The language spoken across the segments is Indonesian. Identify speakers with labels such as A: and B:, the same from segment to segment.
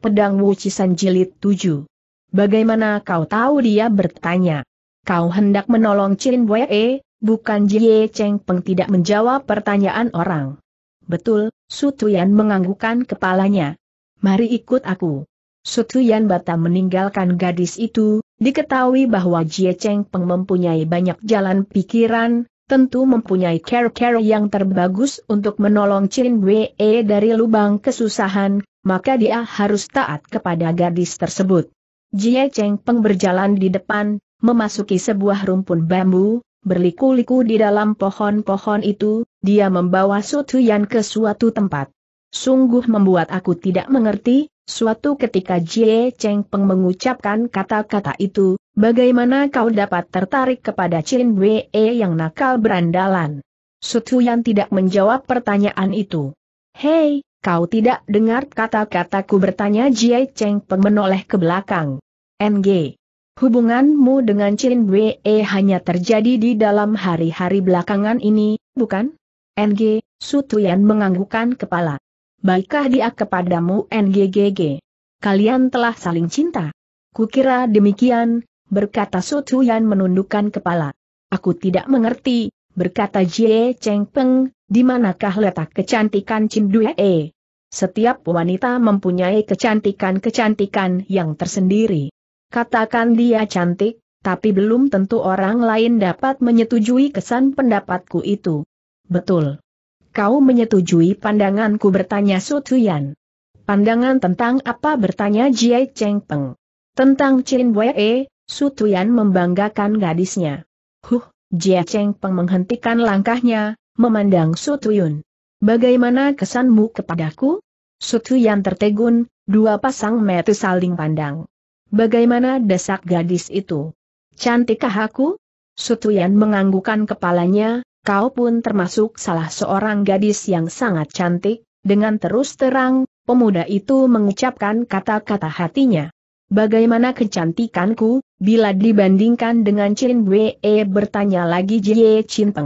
A: Pedang Wucisan Jilid 7. Bagaimana kau tahu dia bertanya? Kau hendak menolong Chin Wei, eh, bukan Jie Cheng Peng tidak menjawab pertanyaan orang. Betul, Sutuyan menganggukkan kepalanya. Mari ikut aku. Sutuyan Bata meninggalkan gadis itu, diketahui bahwa Jie Cheng Peng mempunyai banyak jalan pikiran, tentu mempunyai care-care yang terbagus untuk menolong Chin Wei dari lubang kesusahan, maka dia harus taat kepada gadis tersebut. Jie Cheng Peng berjalan di depan, memasuki sebuah rumpun bambu, berliku-liku di dalam pohon-pohon itu, dia membawa Su Yan ke suatu tempat. Sungguh membuat aku tidak mengerti, suatu ketika Jie Cheng Peng mengucapkan kata-kata itu, bagaimana kau dapat tertarik kepada Chin Wei yang nakal berandalan? Su Yan tidak menjawab pertanyaan itu. Hei, Kau tidak dengar kata-kataku bertanya Jiai Cheng Peng menoleh ke belakang. NG. Hubunganmu dengan Chin Wei hanya terjadi di dalam hari-hari belakangan ini, bukan? NG, Su Tuyan menganggukkan kepala. Baikkah dia kepadamu NGGG? Kalian telah saling cinta. Kukira demikian, berkata Su Tuyan menundukkan kepala. Aku tidak mengerti, berkata Jie Cheng Peng, di manakah letak kecantikan E? Setiap wanita mempunyai kecantikan-kecantikan yang tersendiri. Katakan dia cantik, tapi belum tentu orang lain dapat menyetujui kesan pendapatku itu. Betul. Kau menyetujui pandanganku bertanya Su Tuyan. Pandangan tentang apa bertanya Jie Cheng Peng. Tentang Chin Wei, Tuyan membanggakan gadisnya. Huh, Jia Cheng Peng menghentikan langkahnya, memandang Sutuyun. Bagaimana kesanmu kepadaku? Sutuyun tertegun, dua pasang mata saling pandang. Bagaimana desak gadis itu? Cantikkah aku? Sutuyun menganggukan kepalanya, kau pun termasuk salah seorang gadis yang sangat cantik, dengan terus terang, pemuda itu mengucapkan kata-kata hatinya. Bagaimana kecantikanku, bila dibandingkan dengan Chin Wei bertanya lagi Jie Chin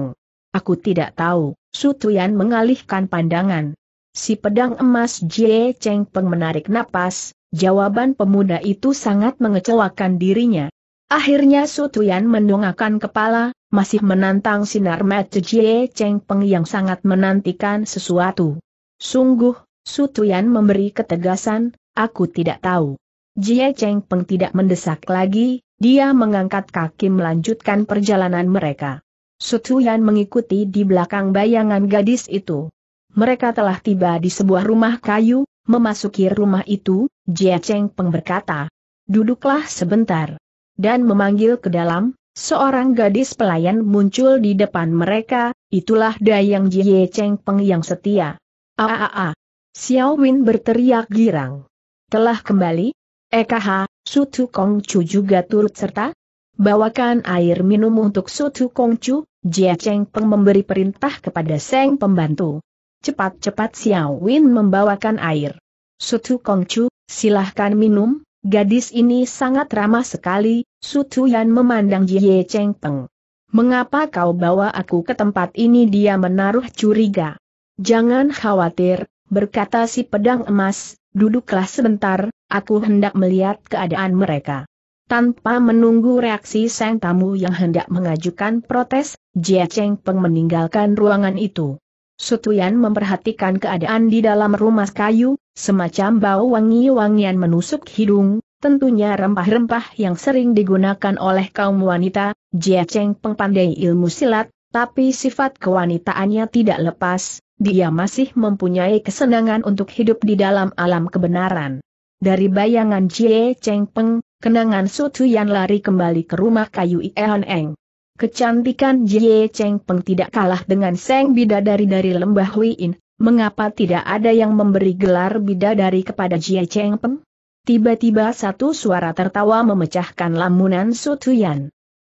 A: Aku tidak tahu, Su Sutuyan mengalihkan pandangan. Si pedang emas Jie Cheng Peng menarik napas, jawaban pemuda itu sangat mengecewakan dirinya. Akhirnya Su Sutuyan mendongakkan kepala, masih menantang sinar mata Jie Cheng Peng yang sangat menantikan sesuatu. Sungguh, Su Sutuyan memberi ketegasan, aku tidak tahu. Jie Cheng Peng tidak mendesak lagi, dia mengangkat kaki melanjutkan perjalanan mereka. Sutuyan mengikuti di belakang bayangan gadis itu. Mereka telah tiba di sebuah rumah kayu, memasuki rumah itu, Jia Cheng Peng berkata, duduklah sebentar. Dan memanggil ke dalam, seorang gadis pelayan muncul di depan mereka, itulah Dayang Jie Cheng Peng yang setia. Aaaa! Ah, ah, ah, Xiao Win berteriak girang. Telah kembali? Eka Sutu Kongcu juga turut serta. Bawakan air minum untuk Sutu Kongcu, Jia Cheng Peng memberi perintah kepada Seng pembantu. Cepat-cepat Xiao Win membawakan air. Sutu Kongcu, silahkan minum, gadis ini sangat ramah sekali, Sutu Yan memandang Jie Cheng Peng. Mengapa kau bawa aku ke tempat ini dia menaruh curiga. Jangan khawatir, berkata si pedang emas, duduklah sebentar, Aku hendak melihat keadaan mereka. Tanpa menunggu reaksi sang tamu yang hendak mengajukan protes, Jia Cheng Peng meninggalkan ruangan itu. Sutuyan memperhatikan keadaan di dalam rumah kayu, semacam bau wangi-wangian menusuk hidung, tentunya rempah-rempah yang sering digunakan oleh kaum wanita, Jia Cheng Peng pandai ilmu silat, tapi sifat kewanitaannya tidak lepas, dia masih mempunyai kesenangan untuk hidup di dalam alam kebenaran dari bayangan Jie Cheng Peng, kenangan Tuyan lari kembali ke rumah kayu Ihan Eng. Kecantikan Jie Cheng Peng tidak kalah dengan Seng Bidadari dari lembah Huiin, mengapa tidak ada yang memberi gelar Bidadari kepada Jie Cheng Peng? Tiba-tiba satu suara tertawa memecahkan lamunan Su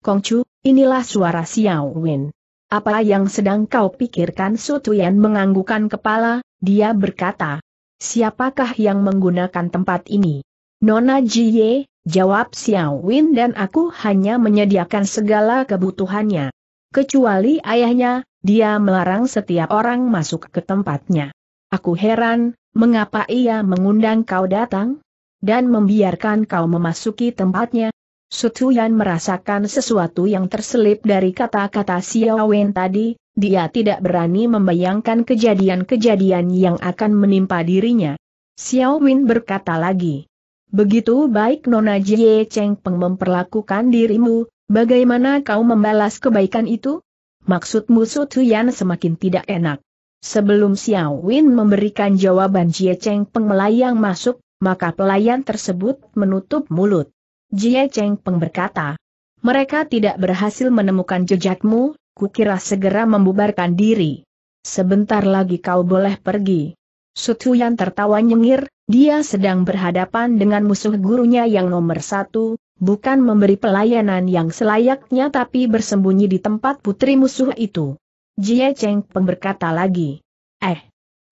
A: Kong Chu, inilah suara Xiao Wen. Apa yang sedang kau pikirkan Su Tuyan menganggukan kepala, dia berkata, Siapakah yang menggunakan tempat ini? Nona Jie, jawab Xiao Win dan aku hanya menyediakan segala kebutuhannya. Kecuali ayahnya, dia melarang setiap orang masuk ke tempatnya. Aku heran, mengapa ia mengundang kau datang? Dan membiarkan kau memasuki tempatnya? Sutuyan merasakan sesuatu yang terselip dari kata-kata Xiao Wen tadi, dia tidak berani membayangkan kejadian-kejadian yang akan menimpa dirinya. Xiao Win berkata lagi. Begitu baik Nona Jie Cheng Peng memperlakukan dirimu, bagaimana kau membalas kebaikan itu? Maksudmu Su Tuyan semakin tidak enak. Sebelum Xiao Win memberikan jawaban Jie Cheng Peng melayang masuk, maka pelayan tersebut menutup mulut. Jie Cheng Peng berkata, mereka tidak berhasil menemukan jejakmu, kukira segera membubarkan diri. Sebentar lagi kau boleh pergi. Sutuyan tertawa nyengir, dia sedang berhadapan dengan musuh gurunya yang nomor satu, bukan memberi pelayanan yang selayaknya tapi bersembunyi di tempat putri musuh itu. Jie Cheng pemberkata lagi. Eh,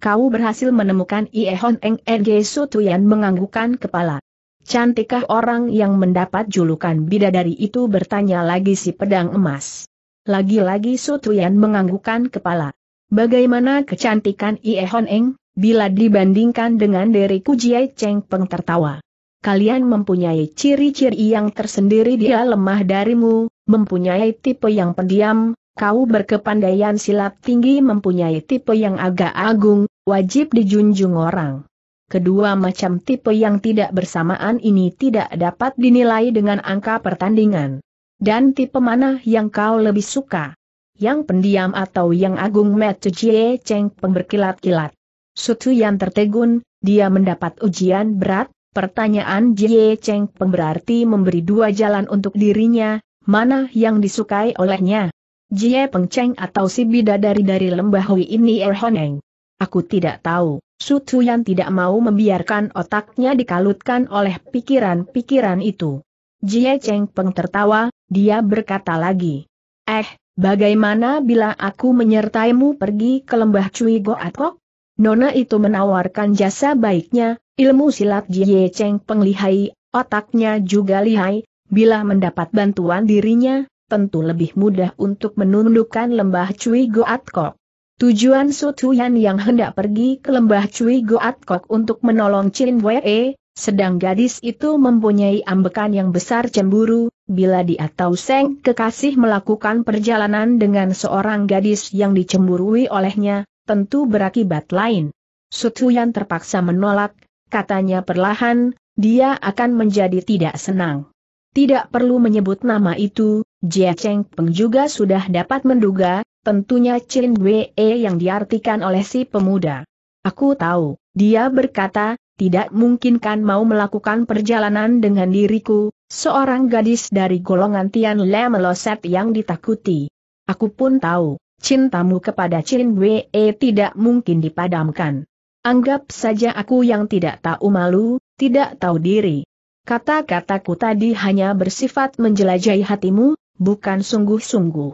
A: kau berhasil menemukan Ie Hon Eng Erge Sutuyan menganggukan kepala. Cantikah orang yang mendapat julukan bidadari itu bertanya lagi si pedang emas. Lagi-lagi Sutuyan menganggukkan kepala. Bagaimana kecantikan Ie Hon Eng, bila dibandingkan dengan dari Kujiai Cheng Peng tertawa. Kalian mempunyai ciri-ciri yang tersendiri dia lemah darimu, mempunyai tipe yang pendiam, kau berkepandaian silat tinggi mempunyai tipe yang agak agung, wajib dijunjung orang. Kedua macam tipe yang tidak bersamaan ini tidak dapat dinilai dengan angka pertandingan. Dan tipe mana yang kau lebih suka? Yang pendiam atau yang agung Met Cie Cheng pemberkilat kilat Sutu yang tertegun, dia mendapat ujian berat, pertanyaan Jie Cheng Peng berarti memberi dua jalan untuk dirinya, mana yang disukai olehnya. Jie Peng Cheng atau si bidadari dari lembah Hui ini Erhoneng. Aku tidak tahu, Sutu yang tidak mau membiarkan otaknya dikalutkan oleh pikiran-pikiran itu. Jie Cheng Peng tertawa, dia berkata lagi. Eh, bagaimana bila aku menyertaimu pergi ke lembah Cui Kok? Nona itu menawarkan jasa baiknya, ilmu silat Jie Cheng Peng lihai, otaknya juga lihai, bila mendapat bantuan dirinya, tentu lebih mudah untuk menundukkan lembah Cui Kok. Tujuan Su Tuyan yang hendak pergi ke lembah Cui Kok untuk menolong Chin Wei sedang gadis itu mempunyai ambekan yang besar cemburu, bila dia tahu Seng kekasih melakukan perjalanan dengan seorang gadis yang dicemburui olehnya, tentu berakibat lain. Sutuyan terpaksa menolak, katanya perlahan, dia akan menjadi tidak senang. Tidak perlu menyebut nama itu, Jia Cheng Peng juga sudah dapat menduga, tentunya Chen Wei yang diartikan oleh si pemuda. Aku tahu, dia berkata, tidak mungkin kan mau melakukan perjalanan dengan diriku, seorang gadis dari golongan Tian Le meloset yang ditakuti. Aku pun tahu, cintamu kepada Chin Wei tidak mungkin dipadamkan. Anggap saja aku yang tidak tahu malu, tidak tahu diri. Kata-kataku tadi hanya bersifat menjelajahi hatimu, bukan sungguh-sungguh.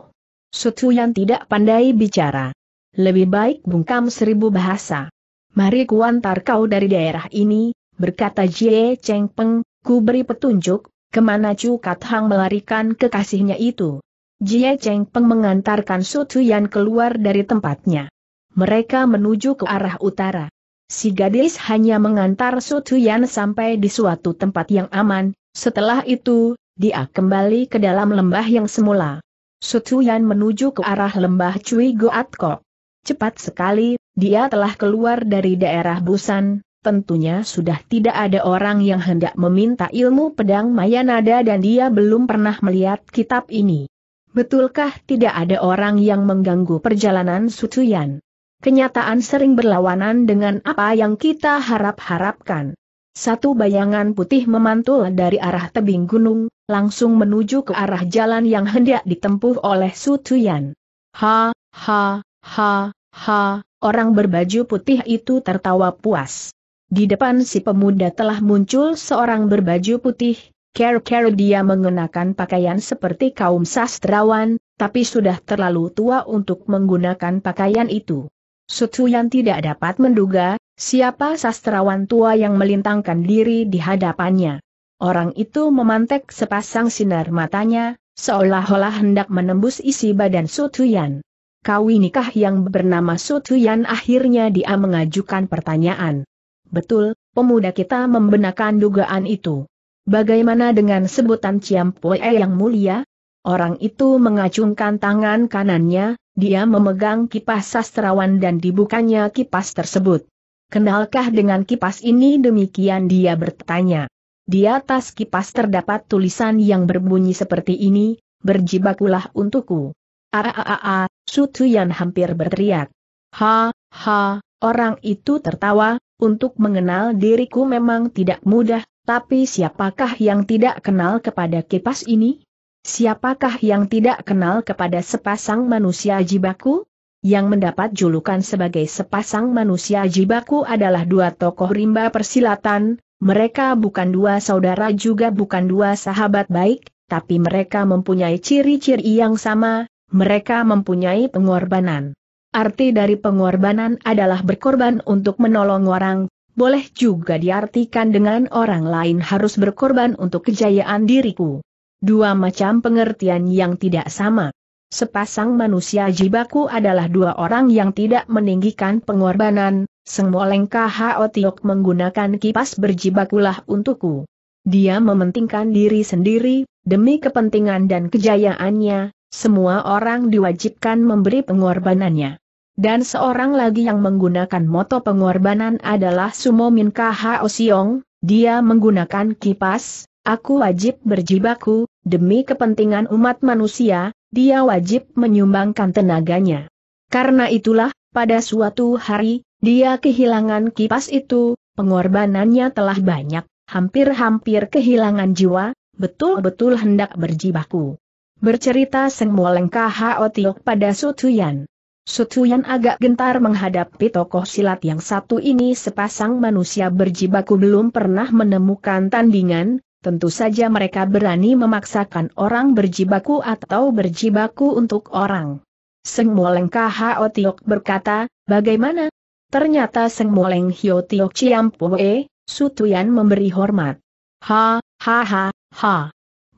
A: Sutu yang tidak pandai bicara. Lebih baik bungkam seribu bahasa mari kuantar kau dari daerah ini, berkata Jie Cheng Peng, ku beri petunjuk, kemana Chu Kat Hang melarikan kekasihnya itu. Jie Cheng Peng mengantarkan Su Tuyan keluar dari tempatnya. Mereka menuju ke arah utara. Si gadis hanya mengantar Su Tuyan sampai di suatu tempat yang aman, setelah itu, dia kembali ke dalam lembah yang semula. Su Tuyan menuju ke arah lembah Cui Goat Kok. Cepat sekali, dia telah keluar dari daerah Busan, tentunya sudah tidak ada orang yang hendak meminta ilmu pedang Mayanada dan dia belum pernah melihat kitab ini. Betulkah tidak ada orang yang mengganggu perjalanan Sucuyan? Kenyataan sering berlawanan dengan apa yang kita harap-harapkan. Satu bayangan putih memantul dari arah tebing gunung, langsung menuju ke arah jalan yang hendak ditempuh oleh Sucuyan. Ha, ha, Ha, ha, orang berbaju putih itu tertawa puas. Di depan si pemuda telah muncul seorang berbaju putih, care-care dia mengenakan pakaian seperti kaum sastrawan, tapi sudah terlalu tua untuk menggunakan pakaian itu. Sutuyan tidak dapat menduga, siapa sastrawan tua yang melintangkan diri di hadapannya. Orang itu memantek sepasang sinar matanya, seolah-olah hendak menembus isi badan Sutuyan kawinikah nikah yang bernama Sutuyan akhirnya dia mengajukan pertanyaan. Betul, pemuda kita membenarkan dugaan itu. Bagaimana dengan sebutan Ciampoe yang mulia? Orang itu mengacungkan tangan kanannya, dia memegang kipas sastrawan dan dibukanya kipas tersebut. Kenalkah dengan kipas ini demikian dia bertanya. Di atas kipas terdapat tulisan yang berbunyi seperti ini, berjibakulah untukku. Aaaa, Su Tuyan hampir berteriak. Ha, ha, orang itu tertawa, untuk mengenal diriku memang tidak mudah, tapi siapakah yang tidak kenal kepada kipas ini? Siapakah yang tidak kenal kepada sepasang manusia jibaku? Yang mendapat julukan sebagai sepasang manusia jibaku adalah dua tokoh rimba persilatan, mereka bukan dua saudara juga bukan dua sahabat baik, tapi mereka mempunyai ciri-ciri yang sama, mereka mempunyai pengorbanan. Arti dari pengorbanan adalah berkorban untuk menolong orang, boleh juga diartikan dengan orang lain harus berkorban untuk kejayaan diriku. Dua macam pengertian yang tidak sama. Sepasang manusia jibaku adalah dua orang yang tidak meninggikan pengorbanan, Sengmoleng Tiok menggunakan kipas berjibakulah untukku. Dia mementingkan diri sendiri, demi kepentingan dan kejayaannya, semua orang diwajibkan memberi pengorbanannya. Dan seorang lagi yang menggunakan moto pengorbanan adalah Sumo Min KH Osiong, dia menggunakan kipas, aku wajib berjibaku, demi kepentingan umat manusia, dia wajib menyumbangkan tenaganya. Karena itulah, pada suatu hari, dia kehilangan kipas itu, pengorbanannya telah banyak, hampir-hampir kehilangan jiwa, betul-betul hendak berjibaku. Bercerita semua lengkah Hao Tiok pada Sutuyan. Sutuyan agak gentar menghadapi tokoh silat yang satu ini sepasang manusia berjibaku belum pernah menemukan tandingan, tentu saja mereka berani memaksakan orang berjibaku atau berjibaku untuk orang. Seng Moleng Kho Tiok berkata, bagaimana? Ternyata Seng Moleng Hio Tiok Ciampoe, Sutuyan memberi hormat. Ha, ha ha, ha.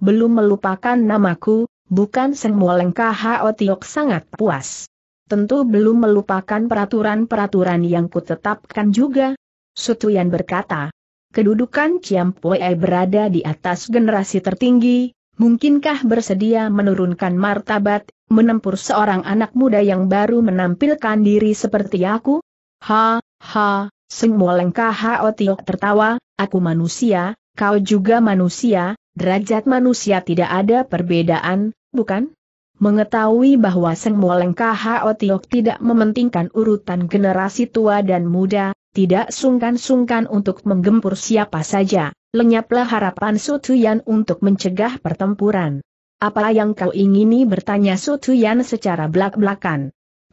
A: Belum melupakan namaku, bukan semua lengkah Hao sangat puas. Tentu belum melupakan peraturan-peraturan yang kutetapkan juga. Sutuyan berkata, kedudukan Ciam Pue berada di atas generasi tertinggi, mungkinkah bersedia menurunkan martabat, menempur seorang anak muda yang baru menampilkan diri seperti aku? Ha, ha, Seng lengkah Hao tertawa, aku manusia, kau juga manusia, derajat manusia tidak ada perbedaan, bukan? Mengetahui bahwa Seng Moleng KHO tidak mementingkan urutan generasi tua dan muda, tidak sungkan-sungkan untuk menggempur siapa saja, lenyaplah harapan Sutuyan untuk mencegah pertempuran. Apa yang kau ingini bertanya Sutuyan secara belak-belakan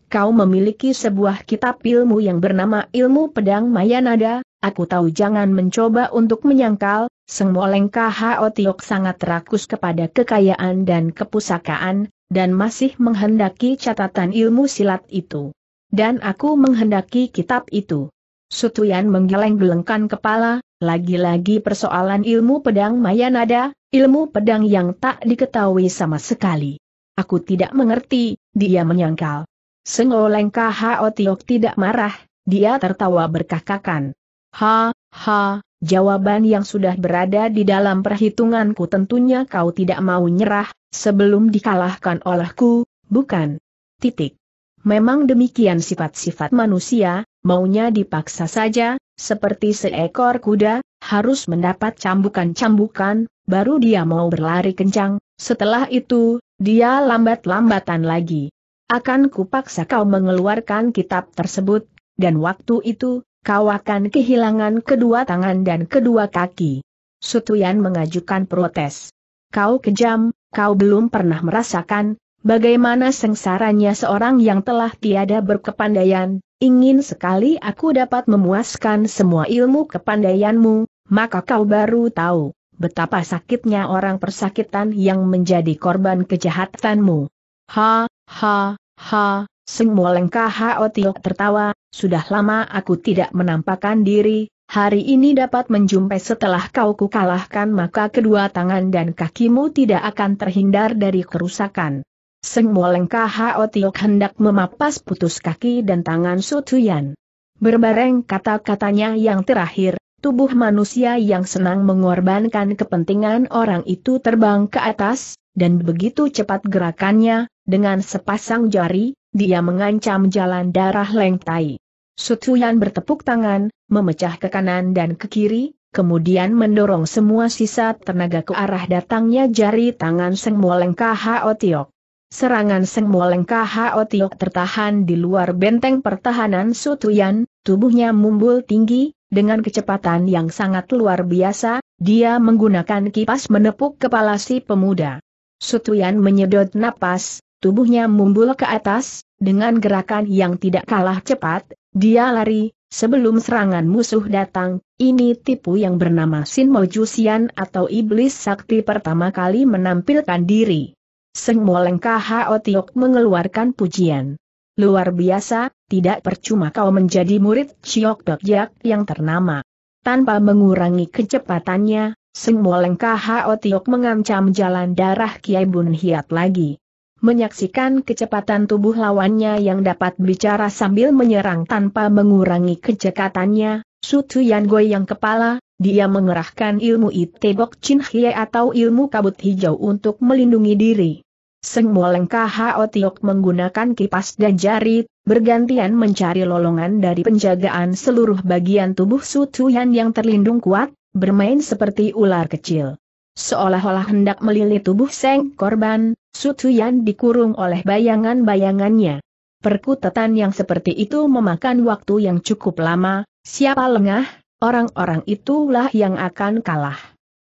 A: kau memiliki sebuah kitab ilmu yang bernama Ilmu Pedang Mayanada, aku tahu jangan mencoba untuk menyangkal, Seng Moleng KHO Tiok sangat rakus kepada kekayaan dan kepusakaan, dan masih menghendaki catatan ilmu silat itu. Dan aku menghendaki kitab itu. Sutuyan menggeleng-gelengkan kepala, lagi-lagi persoalan ilmu pedang Mayanada, ilmu pedang yang tak diketahui sama sekali. Aku tidak mengerti, dia menyangkal. Sengoleng Tiok tidak marah, dia tertawa berkakakan. Ha, ha, jawaban yang sudah berada di dalam perhitunganku tentunya kau tidak mau nyerah, sebelum dikalahkan olehku, bukan? Titik. Memang demikian sifat-sifat manusia, maunya dipaksa saja, seperti seekor kuda, harus mendapat cambukan-cambukan, baru dia mau berlari kencang, setelah itu, dia lambat-lambatan lagi. Akan kupaksa kau mengeluarkan kitab tersebut, dan waktu itu, kau akan kehilangan kedua tangan dan kedua kaki. Sutuyan mengajukan protes. Kau kejam, kau belum pernah merasakan, bagaimana sengsaranya seorang yang telah tiada berkepandaian, ingin sekali aku dapat memuaskan semua ilmu kepandaianmu, maka kau baru tahu betapa sakitnya orang persakitan yang menjadi korban kejahatanmu. Ha, ha, ha, Sing Kahaotio tertawa, sudah lama aku tidak menampakkan diri, hari ini dapat menjumpai setelah kau kukalahkan maka kedua tangan dan kakimu tidak akan terhindar dari kerusakan. Seng Moleng Kahaotio hendak memapas putus kaki dan tangan Sutuyan. Berbareng kata-katanya yang terakhir, tubuh manusia yang senang mengorbankan kepentingan orang itu terbang ke atas, dan begitu cepat gerakannya, dengan sepasang jari, dia mengancam jalan darah Leng Tai. Sutuyan bertepuk tangan, memecah ke kanan dan ke kiri, kemudian mendorong semua sisa tenaga ke arah datangnya jari tangan Seng Moleng Otiok. Serangan Seng Moleng Otiok tertahan di luar benteng pertahanan Sutuyan, tubuhnya mumbul tinggi, dengan kecepatan yang sangat luar biasa, dia menggunakan kipas menepuk kepala si pemuda. Sutuyan menyedot napas, tubuhnya mumbul ke atas, dengan gerakan yang tidak kalah cepat, dia lari, sebelum serangan musuh datang, ini tipu yang bernama Sin Mojusian atau Iblis Sakti pertama kali menampilkan diri. Seng Molengka Hao Tiok mengeluarkan pujian. Luar biasa, tidak percuma kau menjadi murid Chiok Dok Jak yang ternama. Tanpa mengurangi kecepatannya, Seng Molengka Hao Tiok mengancam jalan darah Kiai Bun Hiat lagi menyaksikan kecepatan tubuh lawannya yang dapat bicara sambil menyerang tanpa mengurangi kecekatannya, Su Tian Goyang yang kepala, dia mengerahkan ilmu Itebok Chin Hie atau ilmu kabut hijau untuk melindungi diri. Seng Moleng Kho Tiok menggunakan kipas dan jari, bergantian mencari lolongan dari penjagaan seluruh bagian tubuh Su Tian yang terlindung kuat, bermain seperti ular kecil. Seolah-olah hendak melilit tubuh Seng korban, Sutuyan dikurung oleh bayangan-bayangannya. Perkutetan yang seperti itu memakan waktu yang cukup lama, siapa lengah, orang-orang itulah yang akan kalah.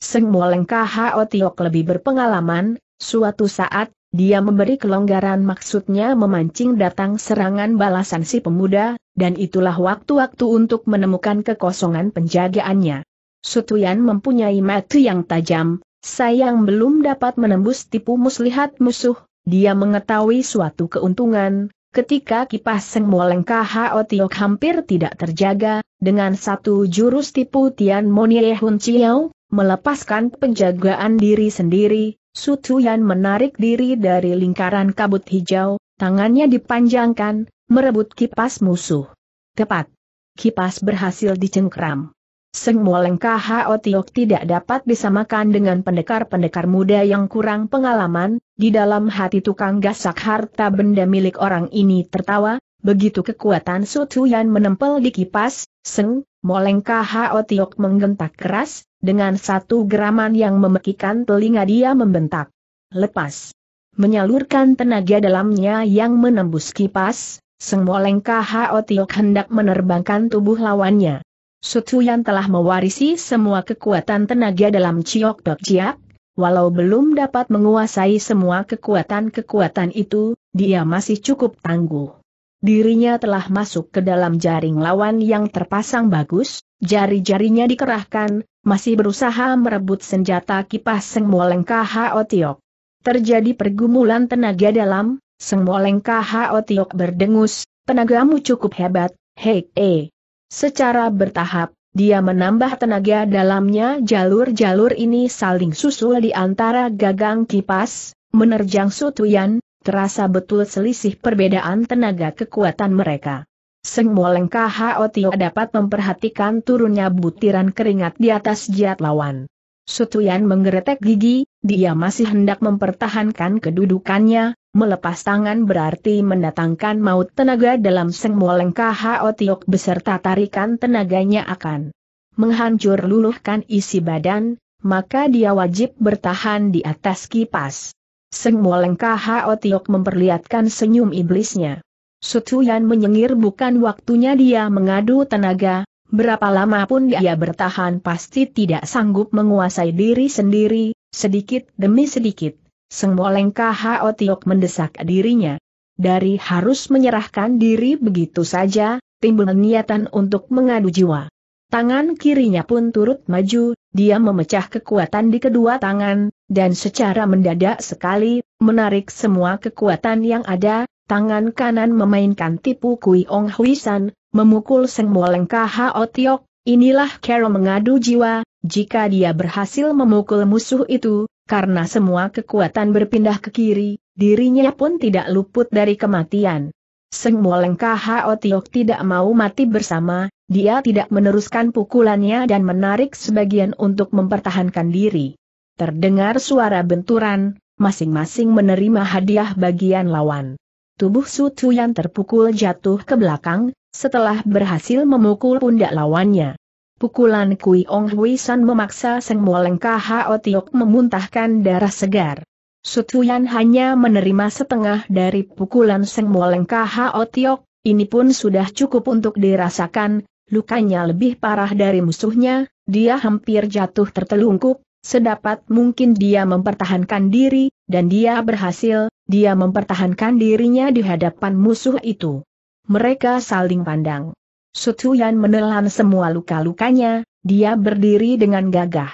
A: Seng Molengka Otiok lebih berpengalaman, suatu saat, dia memberi kelonggaran maksudnya memancing datang serangan balasan si pemuda, dan itulah waktu-waktu untuk menemukan kekosongan penjagaannya. Sutuyan mempunyai mata yang tajam, Sayang belum dapat menembus tipu muslihat musuh, dia mengetahui suatu keuntungan, ketika kipas Seng Moleng KHO Tiok hampir tidak terjaga, dengan satu jurus tipu Tian Monie Hun Chiao, melepaskan penjagaan diri sendiri, Sutuyan menarik diri dari lingkaran kabut hijau, tangannya dipanjangkan, merebut kipas musuh. Tepat. Kipas berhasil dicengkram. Sengmualeng K.H.O. Tiok tidak dapat disamakan dengan pendekar-pendekar muda yang kurang pengalaman, di dalam hati tukang gasak harta benda milik orang ini tertawa, begitu kekuatan Sutuyan menempel di kipas, Seng, Moleng K.H.O. Tiok menggentak keras, dengan satu geraman yang memekikan telinga dia membentak. Lepas. Menyalurkan tenaga dalamnya yang menembus kipas, Seng Moleng K.H.O. Tiok hendak menerbangkan tubuh lawannya. Sutuyan telah mewarisi semua kekuatan tenaga dalam Ciok Dok Jiak, walau belum dapat menguasai semua kekuatan-kekuatan itu, dia masih cukup tangguh. Dirinya telah masuk ke dalam jaring lawan yang terpasang bagus, jari-jarinya dikerahkan, masih berusaha merebut senjata kipas Seng Moleng KHO Tiok. Terjadi pergumulan tenaga dalam, Seng Moleng KHO Tiok berdengus, tenagamu cukup hebat, hei, eh. Secara bertahap, dia menambah tenaga dalamnya jalur-jalur ini saling susul di antara gagang kipas, menerjang sutuyan, terasa betul selisih perbedaan tenaga kekuatan mereka. Seng Moleng KHO dapat memperhatikan turunnya butiran keringat di atas jiat lawan. Sutuyan menggeretek gigi, dia masih hendak mempertahankan kedudukannya, melepas tangan berarti mendatangkan maut tenaga dalam Seng Moleng KHO Tiok beserta tarikan tenaganya akan menghancur luluhkan isi badan, maka dia wajib bertahan di atas kipas. Seng Moleng KHO Tiok memperlihatkan senyum iblisnya. Sutuyan menyengir bukan waktunya dia mengadu tenaga, berapa lama pun dia bertahan pasti tidak sanggup menguasai diri sendiri, sedikit demi sedikit. Sengmoleng KHO Tiok mendesak dirinya. Dari harus menyerahkan diri begitu saja, timbul niatan untuk mengadu jiwa. Tangan kirinya pun turut maju, dia memecah kekuatan di kedua tangan, dan secara mendadak sekali, menarik semua kekuatan yang ada, tangan kanan memainkan tipu Kui Ong Hui San, memukul Seng Moleng KHO Tiok, inilah Carol mengadu jiwa, jika dia berhasil memukul musuh itu, karena semua kekuatan berpindah ke kiri, dirinya pun tidak luput dari kematian. Seng Moleng KHO Tiok tidak mau mati bersama, dia tidak meneruskan pukulannya dan menarik sebagian untuk mempertahankan diri. Terdengar suara benturan, masing-masing menerima hadiah bagian lawan. Tubuh Sutu yang terpukul jatuh ke belakang, setelah berhasil memukul pundak lawannya. Pukulan Kui Ong Hui San memaksa Seng Moleng Otiok Tiok memuntahkan darah segar. Sutuyan hanya menerima setengah dari pukulan Seng Moleng Otiok, Tiok, ini pun sudah cukup untuk dirasakan, lukanya lebih parah dari musuhnya, dia hampir jatuh tertelungkup, sedapat mungkin dia mempertahankan diri, dan dia berhasil, dia mempertahankan dirinya di hadapan musuh itu. Mereka saling pandang. Sutuyan menelan semua luka-lukanya, dia berdiri dengan gagah.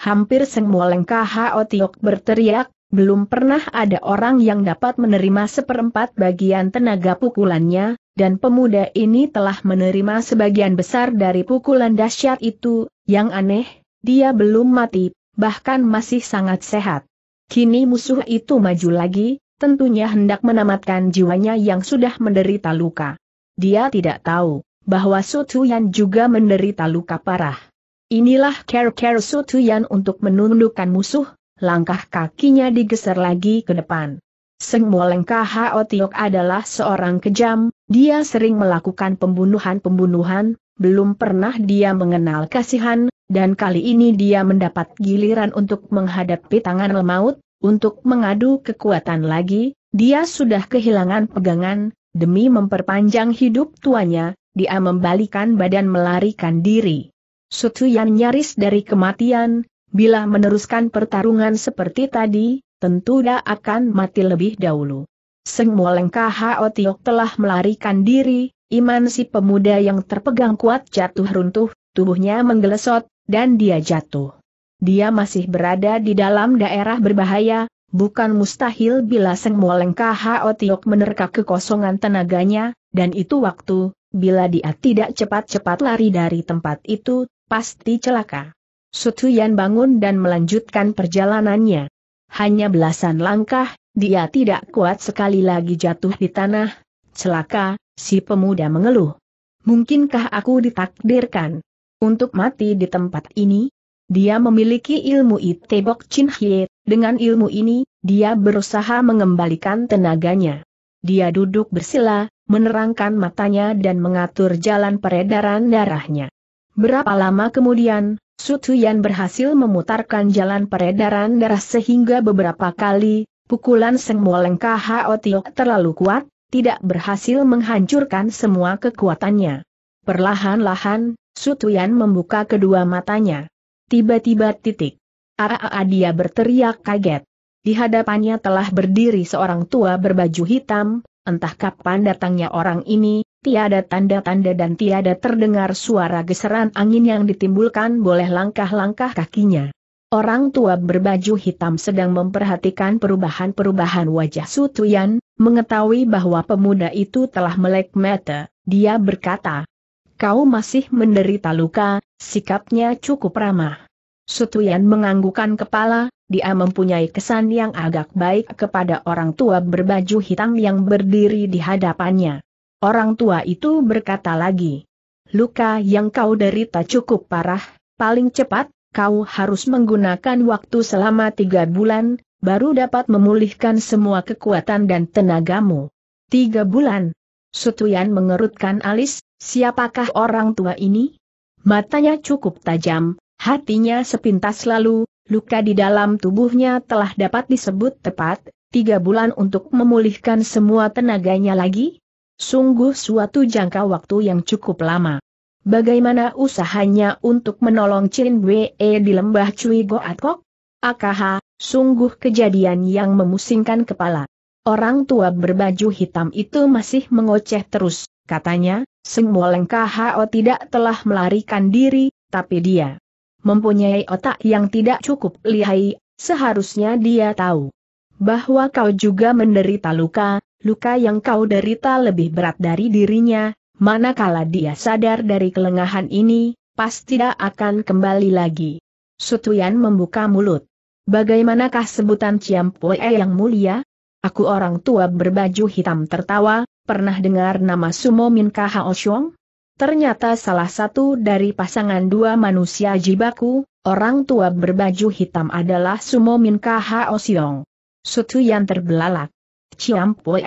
A: Hampir semua lengkah Otiok berteriak, belum pernah ada orang yang dapat menerima seperempat bagian tenaga pukulannya, dan pemuda ini telah menerima sebagian besar dari pukulan dahsyat itu, yang aneh, dia belum mati, bahkan masih sangat sehat. Kini musuh itu maju lagi, tentunya hendak menamatkan jiwanya yang sudah menderita luka. Dia tidak tahu bahwa Sutuyan juga menderita luka parah. Inilah care-care Sutuyan untuk menundukkan musuh, langkah kakinya digeser lagi ke depan. Seng Moleng Hao Tiok adalah seorang kejam, dia sering melakukan pembunuhan-pembunuhan, belum pernah dia mengenal kasihan, dan kali ini dia mendapat giliran untuk menghadapi tangan lemaut, untuk mengadu kekuatan lagi, dia sudah kehilangan pegangan, demi memperpanjang hidup tuanya, dia membalikan badan melarikan diri. yang nyaris dari kematian, bila meneruskan pertarungan seperti tadi, tentu dia akan mati lebih dahulu. Semua Moleng Otiok telah melarikan diri, iman si pemuda yang terpegang kuat jatuh runtuh, tubuhnya menggelesot, dan dia jatuh dia masih berada di dalam daerah berbahaya, bukan mustahil bila Seng Moleng KHO Tiok menerka kekosongan tenaganya, dan itu waktu, bila dia tidak cepat-cepat lari dari tempat itu, pasti celaka. Sutuyan bangun dan melanjutkan perjalanannya. Hanya belasan langkah, dia tidak kuat sekali lagi jatuh di tanah. Celaka, si pemuda mengeluh. Mungkinkah aku ditakdirkan untuk mati di tempat ini? Dia memiliki ilmu Itebok Chin Hye, dengan ilmu ini, dia berusaha mengembalikan tenaganya. Dia duduk bersila, menerangkan matanya dan mengatur jalan peredaran darahnya. Berapa lama kemudian, Sutuyan berhasil memutarkan jalan peredaran darah sehingga beberapa kali, pukulan Sengmoleng Otiok terlalu kuat, tidak berhasil menghancurkan semua kekuatannya. Perlahan-lahan, Sutuyan membuka kedua matanya. Tiba-tiba titik. Aa dia berteriak kaget. Di hadapannya telah berdiri seorang tua berbaju hitam, entah kapan datangnya orang ini, tiada tanda-tanda dan tiada terdengar suara geseran angin yang ditimbulkan boleh langkah-langkah kakinya. Orang tua berbaju hitam sedang memperhatikan perubahan-perubahan wajah Sutuyan, mengetahui bahwa pemuda itu telah melek mata, dia berkata, Kau masih menderita luka, Sikapnya cukup ramah. Sutuyan menganggukan kepala, dia mempunyai kesan yang agak baik kepada orang tua berbaju hitam yang berdiri di hadapannya. Orang tua itu berkata lagi, luka yang kau derita cukup parah, paling cepat, kau harus menggunakan waktu selama tiga bulan, baru dapat memulihkan semua kekuatan dan tenagamu. Tiga bulan. Sutuyan mengerutkan alis, siapakah orang tua ini? Matanya cukup tajam, hatinya sepintas lalu, luka di dalam tubuhnya telah dapat disebut tepat, tiga bulan untuk memulihkan semua tenaganya lagi? Sungguh suatu jangka waktu yang cukup lama. Bagaimana usahanya untuk menolong Chin Wei di lembah Cui Kok? Akaha, sungguh kejadian yang memusingkan kepala. Orang tua berbaju hitam itu masih mengoceh terus. Katanya, Seng Moleng KHO tidak telah melarikan diri, tapi dia mempunyai otak yang tidak cukup lihai, seharusnya dia tahu bahwa kau juga menderita luka, luka yang kau derita lebih berat dari dirinya, manakala dia sadar dari kelengahan ini, pasti tidak akan kembali lagi. Sutuyan membuka mulut. Bagaimanakah sebutan Ciampue yang mulia? Aku orang tua berbaju hitam tertawa, Pernah dengar nama Sumo Min Kao Ternyata salah satu dari pasangan dua manusia jibaku, orang tua berbaju hitam adalah Sumo Min Kao Sutu yang terbelalak. Ciam Poe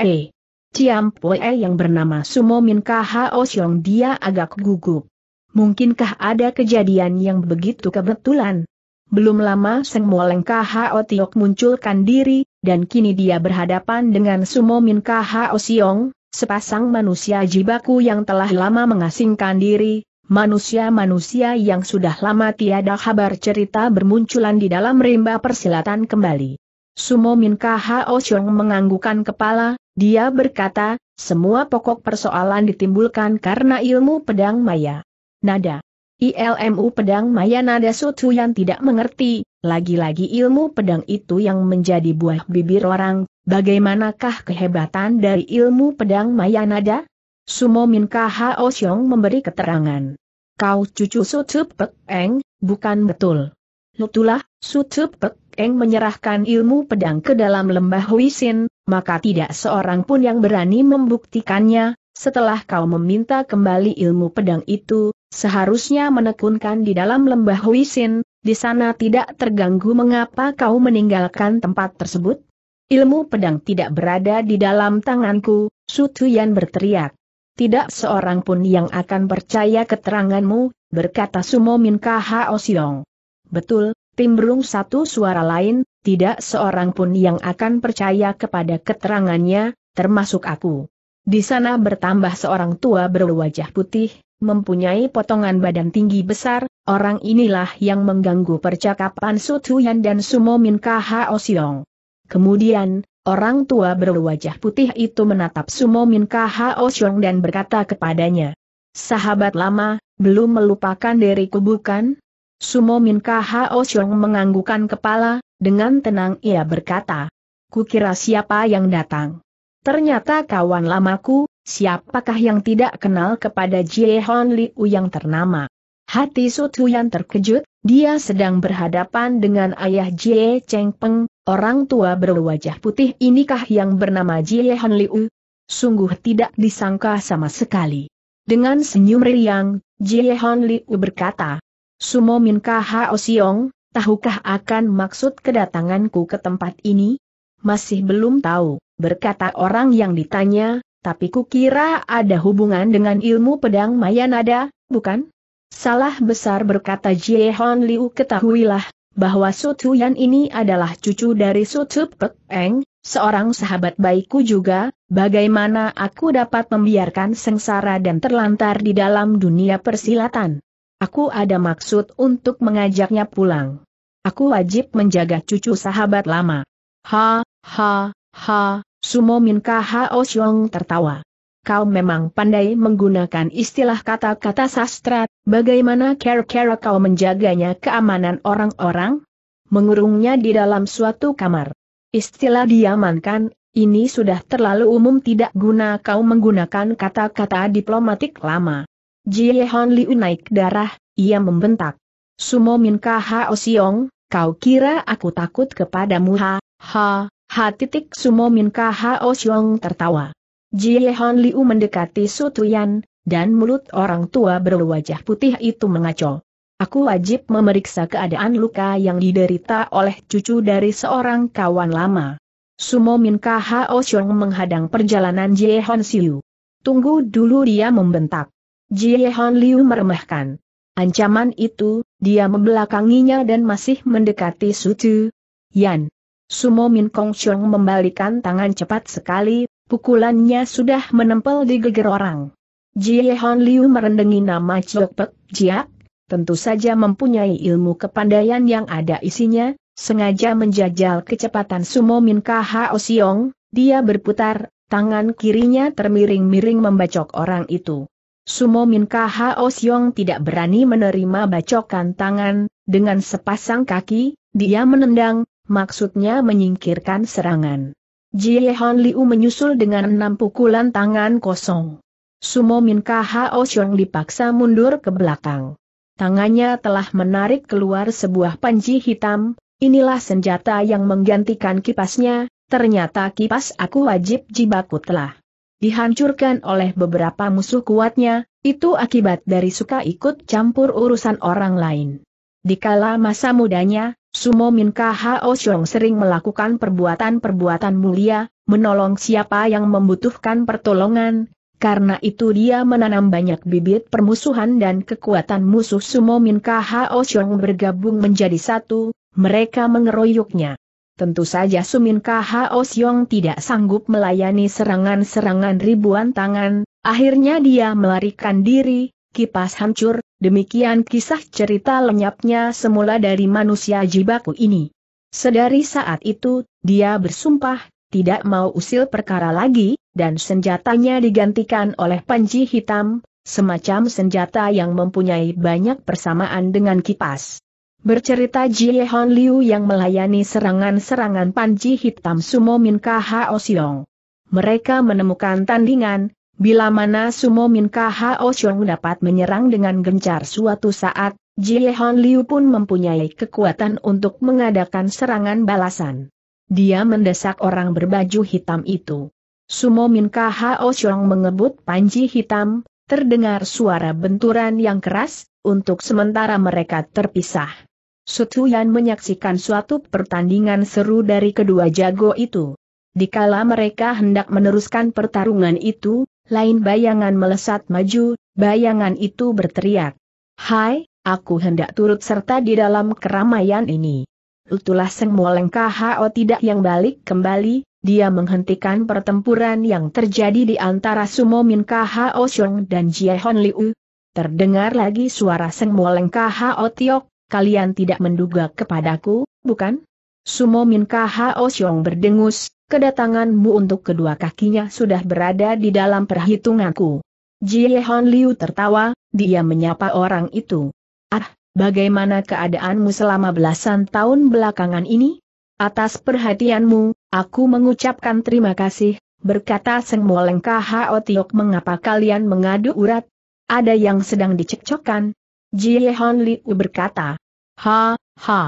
A: yang bernama Sumo Min Kao dia agak gugup. Mungkinkah ada kejadian yang begitu kebetulan? Belum lama Seng Moleng KHO Tiok munculkan diri, dan kini dia berhadapan dengan Sumo Min KHO Siong, Sepasang manusia jibaku yang telah lama mengasingkan diri, manusia-manusia yang sudah lama tiada kabar cerita bermunculan di dalam rimba persilatan kembali. Sumo Min Kho Chong menganggukan kepala, dia berkata, semua pokok persoalan ditimbulkan karena ilmu pedang maya. Nada. ILMU pedang maya nada sutu yang tidak mengerti, lagi-lagi ilmu pedang itu yang menjadi buah bibir orang, bagaimanakah kehebatan dari ilmu pedang Mayanada? Sumo Min Kha Osyong memberi keterangan. Kau cucu Su Pek Eng, bukan betul. Lutulah, Su Pek Eng menyerahkan ilmu pedang ke dalam lembah Huisin, maka tidak seorang pun yang berani membuktikannya, setelah kau meminta kembali ilmu pedang itu, seharusnya menekunkan di dalam lembah Huisin, di sana tidak terganggu mengapa kau meninggalkan tempat tersebut? Ilmu pedang tidak berada di dalam tanganku, Sutuyan berteriak. Tidak seorang pun yang akan percaya keteranganmu, berkata Sumo Min Kha Osiong. Betul, timbrung satu suara lain, tidak seorang pun yang akan percaya kepada keterangannya, termasuk aku. Di sana bertambah seorang tua berwajah putih, mempunyai potongan badan tinggi besar, orang inilah yang mengganggu percakapan Sutuyan dan Sumo Min Kha Osiong. Kemudian, orang tua berwajah putih itu menatap Sumo Min Kho Xiong dan berkata kepadanya, Sahabat lama, belum melupakan diriku bukan? Sumo Min Kho Xiong menganggukan kepala, dengan tenang ia berkata, Kukira siapa yang datang? Ternyata kawan lamaku, siapakah yang tidak kenal kepada Jie Hon Liu yang ternama? Hati Sutu yang terkejut, dia sedang berhadapan dengan ayah Jie Cheng Peng, Orang tua berwajah putih inikah yang bernama Jie Han Liu? Sungguh tidak disangka sama sekali. Dengan senyum riang, Jie Han Liu berkata, Sumo Min O Siong, tahukah akan maksud kedatanganku ke tempat ini? Masih belum tahu, berkata orang yang ditanya, tapi kukira ada hubungan dengan ilmu pedang Mayanada, bukan? Salah besar berkata Jie Hon Liu ketahuilah, bahwa Su Yan ini adalah cucu dari Su Tup Pek Eng, seorang sahabat baikku juga, bagaimana aku dapat membiarkan sengsara dan terlantar di dalam dunia persilatan? Aku ada maksud untuk mengajaknya pulang. Aku wajib menjaga cucu sahabat lama. Ha, ha, ha, Sumo Min Kahao Xiong tertawa kau memang pandai menggunakan istilah kata-kata sastra, bagaimana kira-kira kau menjaganya keamanan orang-orang? Mengurungnya di dalam suatu kamar. Istilah diamankan, ini sudah terlalu umum tidak guna kau menggunakan kata-kata diplomatik lama. Jie Hon Liu naik darah, ia membentak. Sumo Min Kha Osiong, kau kira aku takut kepadamu ha, ha, ha titik Sumo Min Kha Osiong tertawa. Ji Liu mendekati Sutuyan, dan mulut orang tua berwajah putih itu mengacau. Aku wajib memeriksa keadaan luka yang diderita oleh cucu dari seorang kawan lama. Sumo Min O Xiong menghadang perjalanan Ji Han Siu. Tunggu dulu dia membentak. Ji Liu meremehkan. Ancaman itu, dia membelakanginya dan masih mendekati Sutu. Yan. Sumo Min Kong Xiong membalikan tangan cepat sekali, Pukulannya sudah menempel di geger orang. Jie Hon Liu merendengi nama Chiok Pek Jiak, tentu saja mempunyai ilmu kepandaian yang ada isinya, sengaja menjajal kecepatan Sumo Min O Siong, dia berputar, tangan kirinya termiring-miring membacok orang itu. Sumo Min O Siong tidak berani menerima bacokan tangan, dengan sepasang kaki, dia menendang, maksudnya menyingkirkan serangan. Jie Han Liu menyusul dengan enam pukulan tangan kosong. Sumo Min Kao Xiong dipaksa mundur ke belakang. Tangannya telah menarik keluar sebuah panji hitam, inilah senjata yang menggantikan kipasnya, ternyata kipas aku wajib jibaku telah dihancurkan oleh beberapa musuh kuatnya, itu akibat dari suka ikut campur urusan orang lain. Dikala masa mudanya, Sumo Min Kho Xiong sering melakukan perbuatan-perbuatan mulia, menolong siapa yang membutuhkan pertolongan, karena itu dia menanam banyak bibit permusuhan dan kekuatan musuh Sumo Min Kho Xiong bergabung menjadi satu, mereka mengeroyoknya. Tentu saja Sumin Kho Xiong tidak sanggup melayani serangan-serangan ribuan tangan, akhirnya dia melarikan diri, kipas hancur, demikian kisah cerita lenyapnya semula dari manusia jibaku ini. Sedari saat itu, dia bersumpah, tidak mau usil perkara lagi, dan senjatanya digantikan oleh panji hitam, semacam senjata yang mempunyai banyak persamaan dengan kipas. Bercerita Jie Hon Liu yang melayani serangan-serangan panji hitam Sumo Min Kha Mereka menemukan tandingan, Bila mana Sumo Min Kho Xiong dapat menyerang dengan gencar suatu saat, Jie Hon Liu pun mempunyai kekuatan untuk mengadakan serangan balasan. Dia mendesak orang berbaju hitam itu. Sumo Min Kho Xiong mengebut panji hitam, terdengar suara benturan yang keras, untuk sementara mereka terpisah. Yan menyaksikan suatu pertandingan seru dari kedua jago itu. Dikala mereka hendak meneruskan pertarungan itu, lain bayangan melesat maju, bayangan itu berteriak. Hai, aku hendak turut serta di dalam keramaian ini. Utulah Seng Molengka Hao tidak yang balik kembali, dia menghentikan pertempuran yang terjadi di antara Sumo Min KHO Xiong dan Jie Hon Liu. Terdengar lagi suara Seng Molengka Hao Tiok, kalian tidak menduga kepadaku, bukan? Sumo Min KHO Xiong berdengus, kedatanganmu untuk kedua kakinya sudah berada di dalam perhitunganku. Jie Hon Liu tertawa, dia menyapa orang itu. Ah, bagaimana keadaanmu selama belasan tahun belakangan ini? Atas perhatianmu, aku mengucapkan terima kasih, berkata Seng Moleng K.H.O. Tiok mengapa kalian mengadu urat? Ada yang sedang dicekcokkan? Jie Hon Liu berkata. Ha, ha.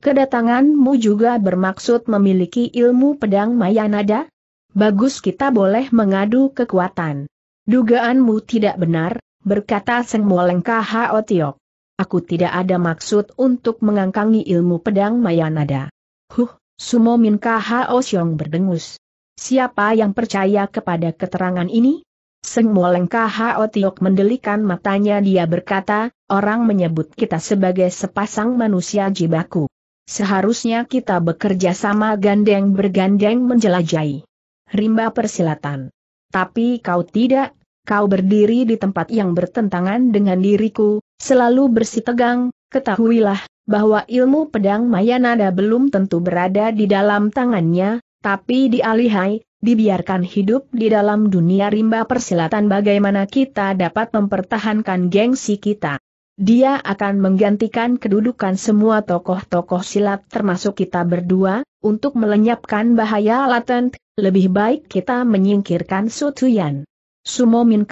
A: Kedatanganmu juga bermaksud memiliki ilmu pedang Mayanada? Bagus kita boleh mengadu kekuatan. Dugaanmu tidak benar, berkata Seng Moleng Otiok. Aku tidak ada maksud untuk mengangkangi ilmu pedang Mayanada. Huh, Sumo Min Hao Xiong berdengus. Siapa yang percaya kepada keterangan ini? Seng Moleng Otiok mendelikan matanya dia berkata, orang menyebut kita sebagai sepasang manusia jibaku. Seharusnya kita bekerja sama gandeng bergandeng menjelajahi rimba persilatan. Tapi kau tidak, kau berdiri di tempat yang bertentangan dengan diriku, selalu bersitegang, ketahuilah, bahwa ilmu pedang Mayanada belum tentu berada di dalam tangannya, tapi dialihai, dibiarkan hidup di dalam dunia rimba persilatan bagaimana kita dapat mempertahankan gengsi kita. Dia akan menggantikan kedudukan semua tokoh-tokoh silat termasuk kita berdua, untuk melenyapkan bahaya latent, lebih baik kita menyingkirkan Sutuyan. Sumo Min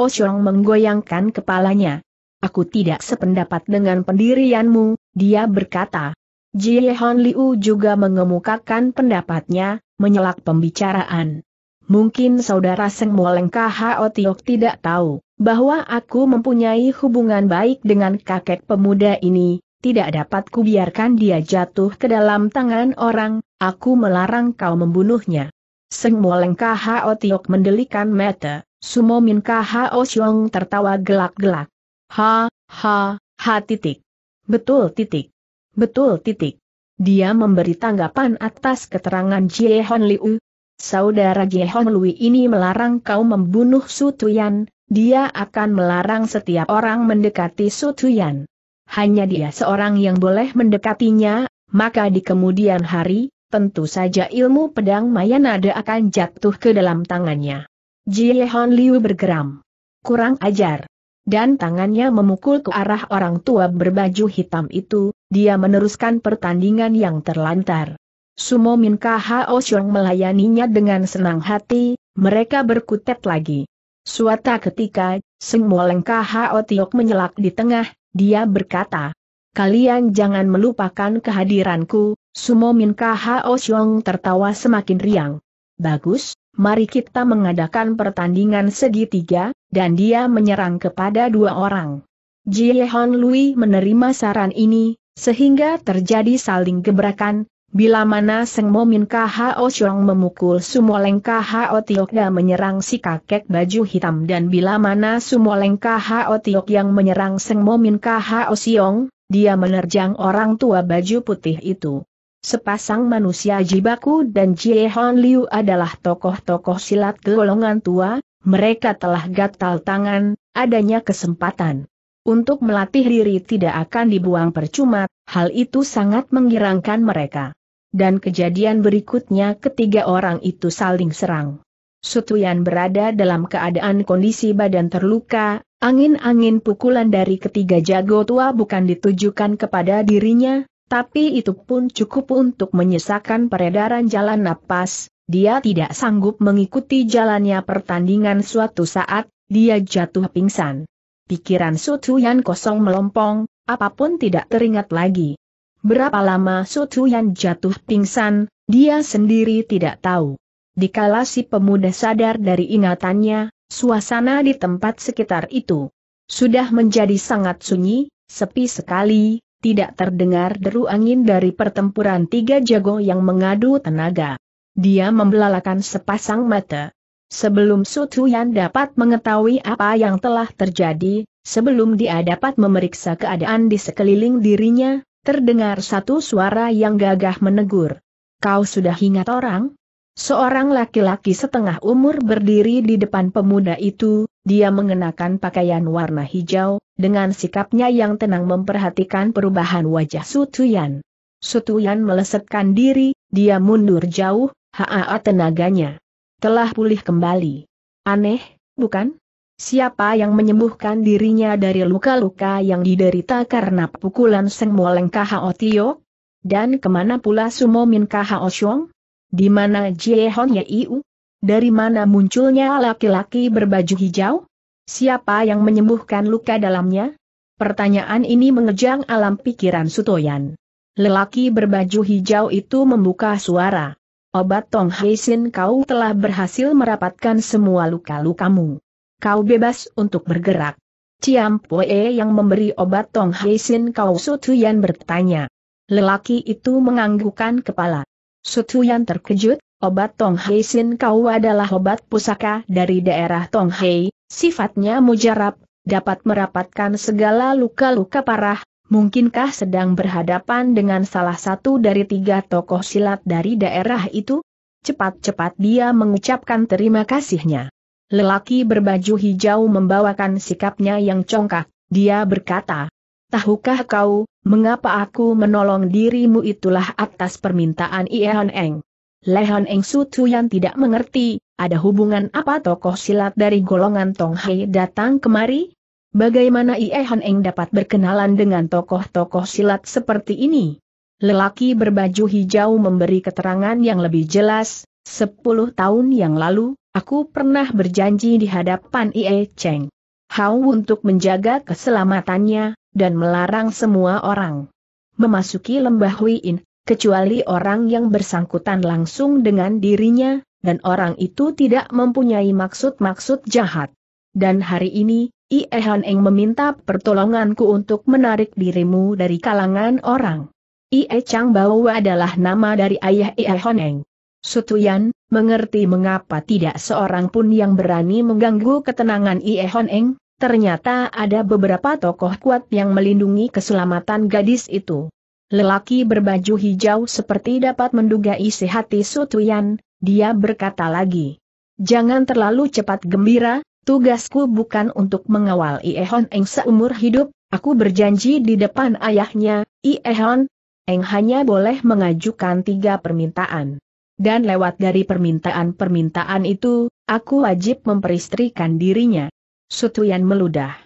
A: O Xiong menggoyangkan kepalanya. Aku tidak sependapat dengan pendirianmu, dia berkata. Jie Hon Liu juga mengemukakan pendapatnya, menyelak pembicaraan. Mungkin saudara Seng Moleng O Tiok tidak tahu bahwa aku mempunyai hubungan baik dengan kakek pemuda ini, tidak dapat kubiarkan dia jatuh ke dalam tangan orang, aku melarang kau membunuhnya. Seng Moleng KHO Tiok mendelikan mata, Min KHO Siong tertawa gelak-gelak. Ha, ha, ha titik. Betul titik. Betul titik. Dia memberi tanggapan atas keterangan Jie Hon Liu, Saudara Hong Lui ini melarang kau membunuh Sutuyan, dia akan melarang setiap orang mendekati Sutuyan. Hanya dia seorang yang boleh mendekatinya, maka di kemudian hari, tentu saja ilmu pedang Mayanada akan jatuh ke dalam tangannya. Hong Liu bergeram. Kurang ajar. Dan tangannya memukul ke arah orang tua berbaju hitam itu, dia meneruskan pertandingan yang terlantar. Sumo Min Kao Xiong melayaninya dengan senang hati, mereka berkutat lagi. Suatu ketika, Seng Moleng Kao Tiok menyelak di tengah, dia berkata, Kalian jangan melupakan kehadiranku, Sumo Min Kao Xiong tertawa semakin riang. Bagus, mari kita mengadakan pertandingan segitiga, dan dia menyerang kepada dua orang. Jie Hon Lui menerima saran ini, sehingga terjadi saling gebrakan, Bila mana Seng Momin K.H.O. Siong memukul Sumoleng K.H.O. Tiok yang menyerang si kakek baju hitam dan bila mana Sumoleng K.H.O. Tiok yang menyerang Seng Momin K.H.O. Siong, dia menerjang orang tua baju putih itu. Sepasang manusia Jibaku dan Jie Hon Liu adalah tokoh-tokoh silat golongan tua, mereka telah gatal tangan, adanya kesempatan. Untuk melatih diri tidak akan dibuang percuma, hal itu sangat menggirangkan mereka. Dan kejadian berikutnya ketiga orang itu saling serang. Sutuyan berada dalam keadaan kondisi badan terluka, angin-angin pukulan dari ketiga jago tua bukan ditujukan kepada dirinya, tapi itu pun cukup untuk menyesakan peredaran jalan napas, dia tidak sanggup mengikuti jalannya pertandingan suatu saat, dia jatuh pingsan. Pikiran Sutuyan kosong melompong, apapun tidak teringat lagi. Berapa lama Sutu Sutuyan jatuh pingsan, dia sendiri tidak tahu. Dikala si pemuda sadar dari ingatannya, suasana di tempat sekitar itu sudah menjadi sangat sunyi, sepi sekali, tidak terdengar deru angin dari pertempuran tiga jago yang mengadu tenaga. Dia membelalakan sepasang mata. Sebelum Sutu Sutuyan dapat mengetahui apa yang telah terjadi, sebelum dia dapat memeriksa keadaan di sekeliling dirinya, terdengar satu suara yang gagah menegur. Kau sudah ingat orang? Seorang laki-laki setengah umur berdiri di depan pemuda itu, dia mengenakan pakaian warna hijau, dengan sikapnya yang tenang memperhatikan perubahan wajah Sutuyan. Sutuyan melesetkan diri, dia mundur jauh, haa tenaganya. Telah pulih kembali. Aneh, bukan? Siapa yang menyembuhkan dirinya dari luka-luka yang diderita karena pukulan Seng Moleng Kahao Tio? Dan kemana pula Sumo Min Kahao Xiong? Di mana Jie Hon Yeiu? Dari mana munculnya laki-laki berbaju hijau? Siapa yang menyembuhkan luka dalamnya? Pertanyaan ini mengejang alam pikiran Sutoyan. Lelaki berbaju hijau itu membuka suara. Obat Tong Hei Sin kau telah berhasil merapatkan semua luka-lukamu. Kau bebas untuk bergerak. Ciam Poe yang memberi obat Tong Haisin Kau Sutuyan bertanya. Lelaki itu menganggukkan kepala. Sutuyan terkejut, obat Tong Haisin Kau adalah obat pusaka dari daerah Tong Hai, sifatnya mujarab, dapat merapatkan segala luka-luka parah, mungkinkah sedang berhadapan dengan salah satu dari tiga tokoh silat dari daerah itu? Cepat-cepat dia mengucapkan terima kasihnya. Lelaki berbaju hijau membawakan sikapnya yang congkak, dia berkata, Tahukah kau, mengapa aku menolong dirimu itulah atas permintaan Ihan Eng. Lehan Eng Sutu yang tidak mengerti, ada hubungan apa tokoh silat dari golongan Tong Tonghai datang kemari? Bagaimana Ihan Eng dapat berkenalan dengan tokoh-tokoh silat seperti ini? Lelaki berbaju hijau memberi keterangan yang lebih jelas, Sepuluh tahun yang lalu, aku pernah berjanji di hadapan Ie Cheng. Hao untuk menjaga keselamatannya, dan melarang semua orang memasuki lembah Huiin, kecuali orang yang bersangkutan langsung dengan dirinya, dan orang itu tidak mempunyai maksud-maksud jahat. Dan hari ini, Ie Han Eng meminta pertolonganku untuk menarik dirimu dari kalangan orang. Ie Chang Bao adalah nama dari ayah Ie Han Eng. Sutuyan, mengerti mengapa tidak seorang pun yang berani mengganggu ketenangan Ie Hon ternyata ada beberapa tokoh kuat yang melindungi keselamatan gadis itu. Lelaki berbaju hijau seperti dapat menduga isi hati Sutuyan, dia berkata lagi. Jangan terlalu cepat gembira, tugasku bukan untuk mengawal Ie Hon Eng seumur hidup, aku berjanji di depan ayahnya, Ie Hon, Eng hanya boleh mengajukan tiga permintaan dan lewat dari permintaan-permintaan itu, aku wajib memperistrikan dirinya. Sutuyan meludah.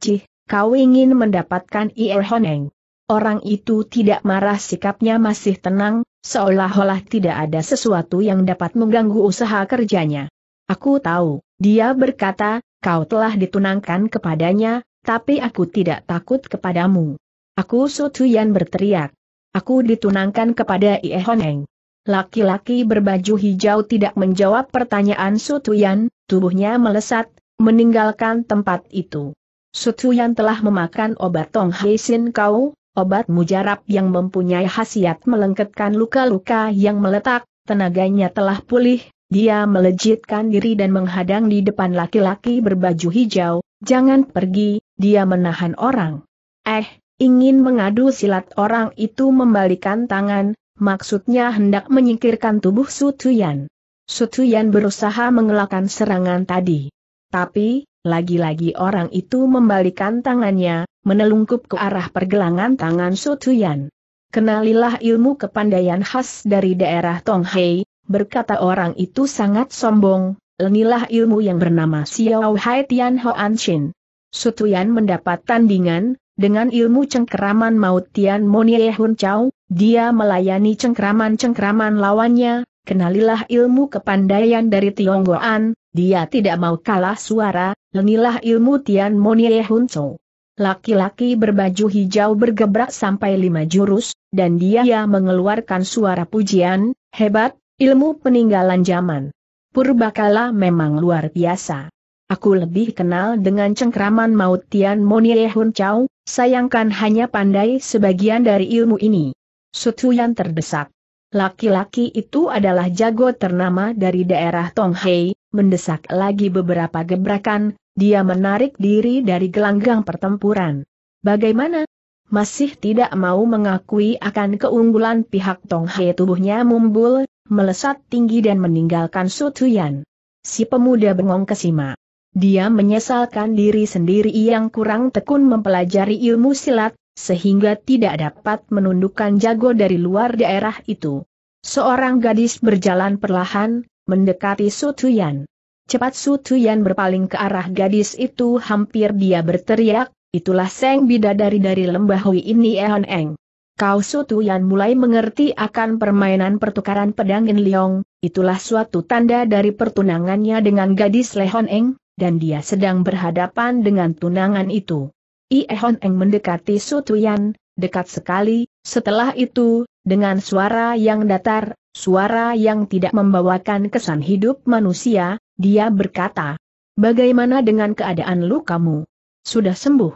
A: Cih, kau ingin mendapatkan Ier Honeng. Orang itu tidak marah sikapnya masih tenang, seolah-olah tidak ada sesuatu yang dapat mengganggu usaha kerjanya. Aku tahu, dia berkata, kau telah ditunangkan kepadanya, tapi aku tidak takut kepadamu. Aku Sutuyan berteriak. Aku ditunangkan kepada Ie Honeng. Laki-laki berbaju hijau tidak menjawab pertanyaan Sutuyan, tubuhnya melesat, meninggalkan tempat itu. Sutuyan telah memakan obat Tong Sin Kau, obat mujarab yang mempunyai khasiat melengketkan luka-luka yang meletak, tenaganya telah pulih, dia melejitkan diri dan menghadang di depan laki-laki berbaju hijau, jangan pergi, dia menahan orang. Eh, ingin mengadu silat orang itu membalikan tangan, maksudnya hendak menyingkirkan tubuh Sutuyan. Sutuyan berusaha mengelakkan serangan tadi. Tapi, lagi-lagi orang itu membalikan tangannya, menelungkup ke arah pergelangan tangan Sutuyan. Kenalilah ilmu kepandaian khas dari daerah Tonghei, berkata orang itu sangat sombong, lenilah ilmu yang bernama Xiao Hai Tian Hoan Shin. Sutuyan mendapat tandingan, dengan ilmu cengkeraman maut Tian Monie Hun Chau, dia melayani cengkeraman-cengkeraman lawannya, kenalilah ilmu kepandaian dari Tionggoan, dia tidak mau kalah suara, lenilah ilmu Tian Monie Hun Chau. Laki-laki berbaju hijau bergebrak sampai lima jurus, dan dia mengeluarkan suara pujian, hebat, ilmu peninggalan zaman. Purbakala memang luar biasa. Aku lebih kenal dengan cengkraman maut Tian Monie Hun Chau, Sayangkan hanya pandai sebagian dari ilmu ini. Sutuyan terdesak. Laki-laki itu adalah jago ternama dari daerah Tonghei, mendesak lagi beberapa gebrakan, dia menarik diri dari gelanggang pertempuran. Bagaimana? Masih tidak mau mengakui akan keunggulan pihak Tonghei tubuhnya mumbul, melesat tinggi dan meninggalkan Sutuyan. Si pemuda bengong kesima. Dia menyesalkan diri sendiri yang kurang tekun mempelajari ilmu silat, sehingga tidak dapat menundukkan jago dari luar daerah itu. Seorang gadis berjalan perlahan, mendekati Sutuyan. Cepat Sutuyan berpaling ke arah gadis itu hampir dia berteriak, itulah Seng Bidadari dari lembah Hui ini ehon Eng. Kau Sutuyan mulai mengerti akan permainan pertukaran pedang In Liong, itulah suatu tanda dari pertunangannya dengan gadis Lehon Eng, dan dia sedang berhadapan dengan tunangan itu. Ihon Eng mendekati Sutuyan, dekat sekali, setelah itu, dengan suara yang datar, suara yang tidak membawakan kesan hidup manusia, dia berkata, Bagaimana dengan keadaan lu kamu? Sudah sembuh.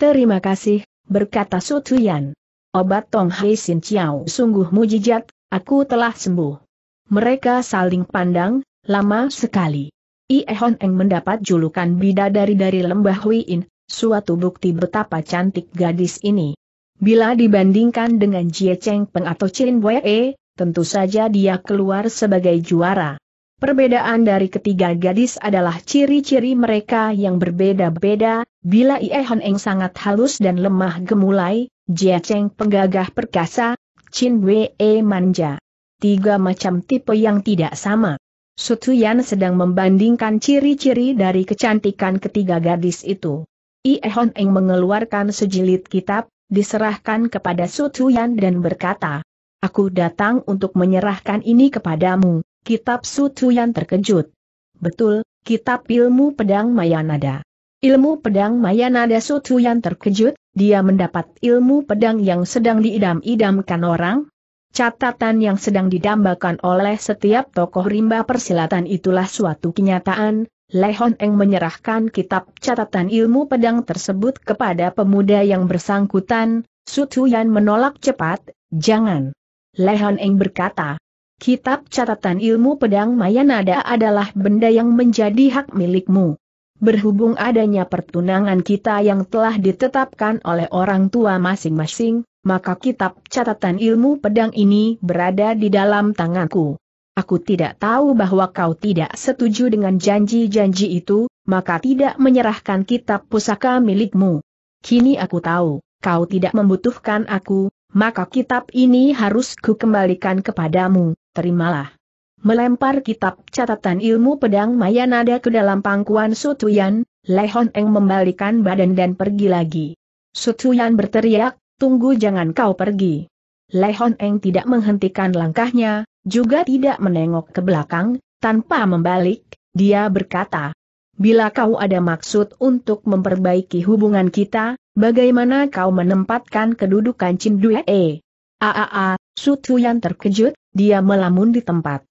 A: Terima kasih, berkata Sutuyan. Obat Tong Hai Sin Chiao sungguh mujijat, aku telah sembuh. Mereka saling pandang, lama sekali. Ie Hon Eng mendapat julukan bida dari lembah Huiin, suatu bukti betapa cantik gadis ini. Bila dibandingkan dengan Jie Cheng Peng atau Chin Wei, tentu saja dia keluar sebagai juara. Perbedaan dari ketiga gadis adalah ciri-ciri mereka yang berbeda-beda, bila Ie Hon Eng sangat halus dan lemah gemulai, Jie Cheng penggagah perkasa, Chin Wei manja. Tiga macam tipe yang tidak sama. Sutuyan sedang membandingkan ciri-ciri dari kecantikan ketiga gadis itu. Ihon Eng mengeluarkan sejilid kitab, diserahkan kepada Sutuyan dan berkata, Aku datang untuk menyerahkan ini kepadamu, kitab Sutuyan terkejut. Betul, kitab ilmu pedang Mayanada. Ilmu pedang Mayanada Sutuyan terkejut, dia mendapat ilmu pedang yang sedang diidam-idamkan orang, Catatan yang sedang didambakan oleh setiap tokoh rimba persilatan itulah suatu kenyataan, Lehon Eng menyerahkan kitab catatan ilmu pedang tersebut kepada pemuda yang bersangkutan, Sutuyan menolak cepat, jangan. Lehon Eng berkata, kitab catatan ilmu pedang Mayanada adalah benda yang menjadi hak milikmu. Berhubung adanya pertunangan kita yang telah ditetapkan oleh orang tua masing-masing, maka kitab catatan ilmu pedang ini berada di dalam tanganku. Aku tidak tahu bahwa kau tidak setuju dengan janji-janji itu, maka tidak menyerahkan kitab pusaka milikmu. Kini aku tahu, kau tidak membutuhkan aku, maka kitab ini harus kukembalikan kepadamu, terimalah. Melempar kitab catatan ilmu pedang Mayanada ke dalam pangkuan Sutuyan, Lehon Eng membalikan badan dan pergi lagi. Sutuyan berteriak, tunggu jangan kau pergi. Le Hon Eng tidak menghentikan langkahnya, juga tidak menengok ke belakang, tanpa membalik, dia berkata, Bila kau ada maksud untuk memperbaiki hubungan kita, bagaimana kau menempatkan kedudukan Chin E. Eh, Aaa, ah, ah, ah, Tu yang terkejut, dia melamun di tempat.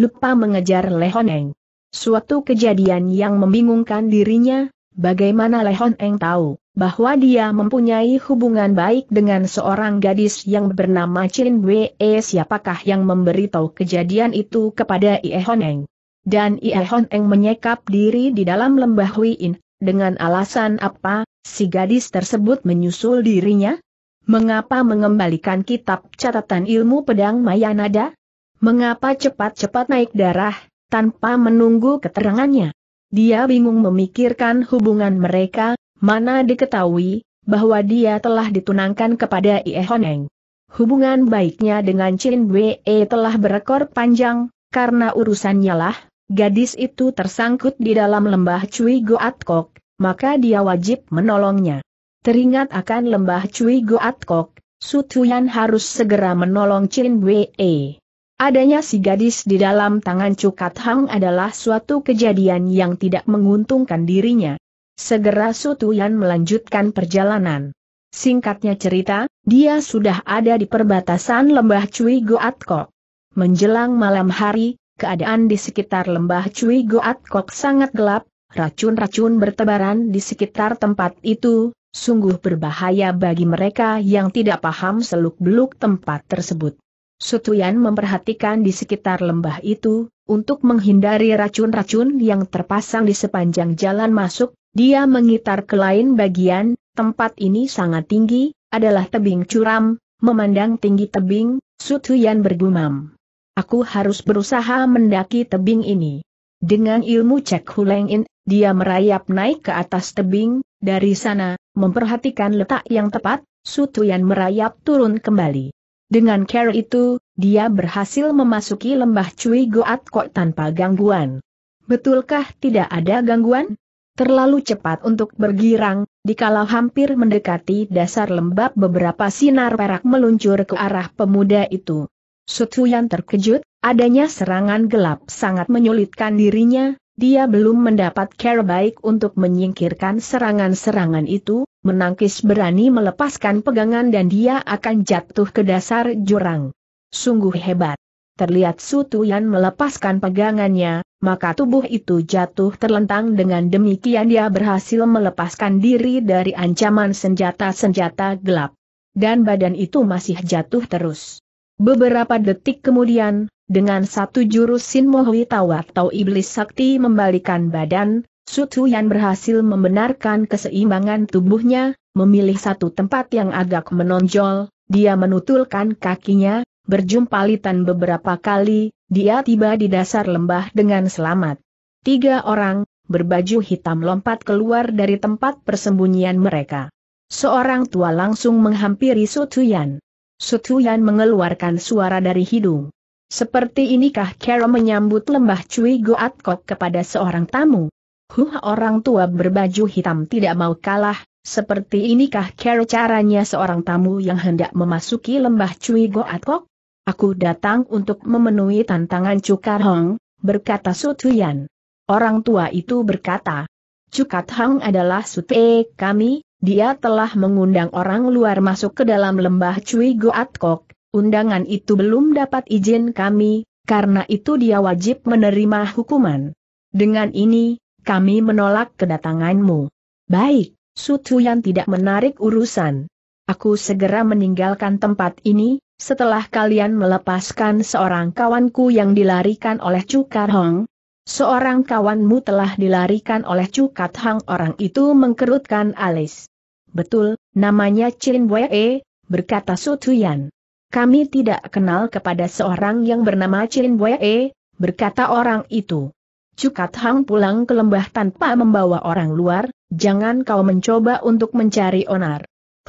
A: Lupa mengejar Le Hon Eng. Suatu kejadian yang membingungkan dirinya, bagaimana Le Hon Eng tahu bahwa dia mempunyai hubungan baik dengan seorang gadis yang bernama Chin Wei siapakah yang memberitahu kejadian itu kepada Ie Honeng. Dan Ie Honeng menyekap diri di dalam lembah Huiin. dengan alasan apa, si gadis tersebut menyusul dirinya? Mengapa mengembalikan kitab catatan ilmu pedang Mayanada? Mengapa cepat-cepat naik darah, tanpa menunggu keterangannya? Dia bingung memikirkan hubungan mereka, Mana diketahui, bahwa dia telah ditunangkan kepada Ie Honeng. Hubungan baiknya dengan Chin Wei telah berekor panjang, karena urusannya lah, gadis itu tersangkut di dalam lembah Cui Goat Kok, maka dia wajib menolongnya. Teringat akan lembah Cui Goat Kok, Su Tuyan harus segera menolong Chin Wei. Adanya si gadis di dalam tangan Cukat Hang adalah suatu kejadian yang tidak menguntungkan dirinya. Segera Sutuyan melanjutkan perjalanan. Singkatnya cerita, dia sudah ada di perbatasan lembah Cui Kok. Menjelang malam hari, keadaan di sekitar lembah Cui Kok sangat gelap, racun-racun bertebaran di sekitar tempat itu, sungguh berbahaya bagi mereka yang tidak paham seluk-beluk tempat tersebut. Sutuyan memperhatikan di sekitar lembah itu, untuk menghindari racun-racun yang terpasang di sepanjang jalan masuk, dia mengitar ke lain bagian, tempat ini sangat tinggi, adalah tebing curam, memandang tinggi tebing, Sutuyan bergumam. Aku harus berusaha mendaki tebing ini. Dengan ilmu cek hulengin, dia merayap naik ke atas tebing, dari sana, memperhatikan letak yang tepat, Sutuyan merayap turun kembali. Dengan care itu, dia berhasil memasuki lembah Cui Goat Kok tanpa gangguan. Betulkah tidak ada gangguan? Terlalu cepat untuk bergirang, dikala hampir mendekati dasar lembab beberapa sinar perak meluncur ke arah pemuda itu. Sutu yang terkejut, adanya serangan gelap sangat menyulitkan dirinya, dia belum mendapat care baik untuk menyingkirkan serangan-serangan itu, menangkis berani melepaskan pegangan dan dia akan jatuh ke dasar jurang. Sungguh hebat terlihat Sutuyan melepaskan pegangannya, maka tubuh itu jatuh terlentang dengan demikian dia berhasil melepaskan diri dari ancaman senjata-senjata gelap. Dan badan itu masih jatuh terus. Beberapa detik kemudian, dengan satu jurus Sin Mohui atau Iblis Sakti membalikan badan, Sutuyan berhasil membenarkan keseimbangan tubuhnya, memilih satu tempat yang agak menonjol, dia menutulkan kakinya, Berjumpa Litan beberapa kali, dia tiba di dasar lembah dengan selamat. Tiga orang, berbaju hitam lompat keluar dari tempat persembunyian mereka. Seorang tua langsung menghampiri Sutuyan. Sutuyan mengeluarkan suara dari hidung. Seperti inikah Kero menyambut lembah Cui Goat Kok kepada seorang tamu? Huh orang tua berbaju hitam tidak mau kalah, seperti inikah Kero caranya seorang tamu yang hendak memasuki lembah Cui Goat Kok? Aku datang untuk memenuhi tantangan Cukat Hong, berkata Sutuyan. Orang tua itu berkata, Cukat Hong adalah sute kami, dia telah mengundang orang luar masuk ke dalam lembah Cui Goat Kok, undangan itu belum dapat izin kami, karena itu dia wajib menerima hukuman. Dengan ini, kami menolak kedatanganmu. Baik, Sutuyan tidak menarik urusan. Aku segera meninggalkan tempat ini, setelah kalian melepaskan seorang kawanku yang dilarikan oleh Cukar Hong, seorang kawanmu telah dilarikan oleh Cukat Hang orang itu mengkerutkan alis. Betul, namanya Chin Wei, berkata Sutuyan. Kami tidak kenal kepada seorang yang bernama Chin Wei, berkata orang itu. Cukat Hang pulang ke lembah tanpa membawa orang luar, jangan kau mencoba untuk mencari onar.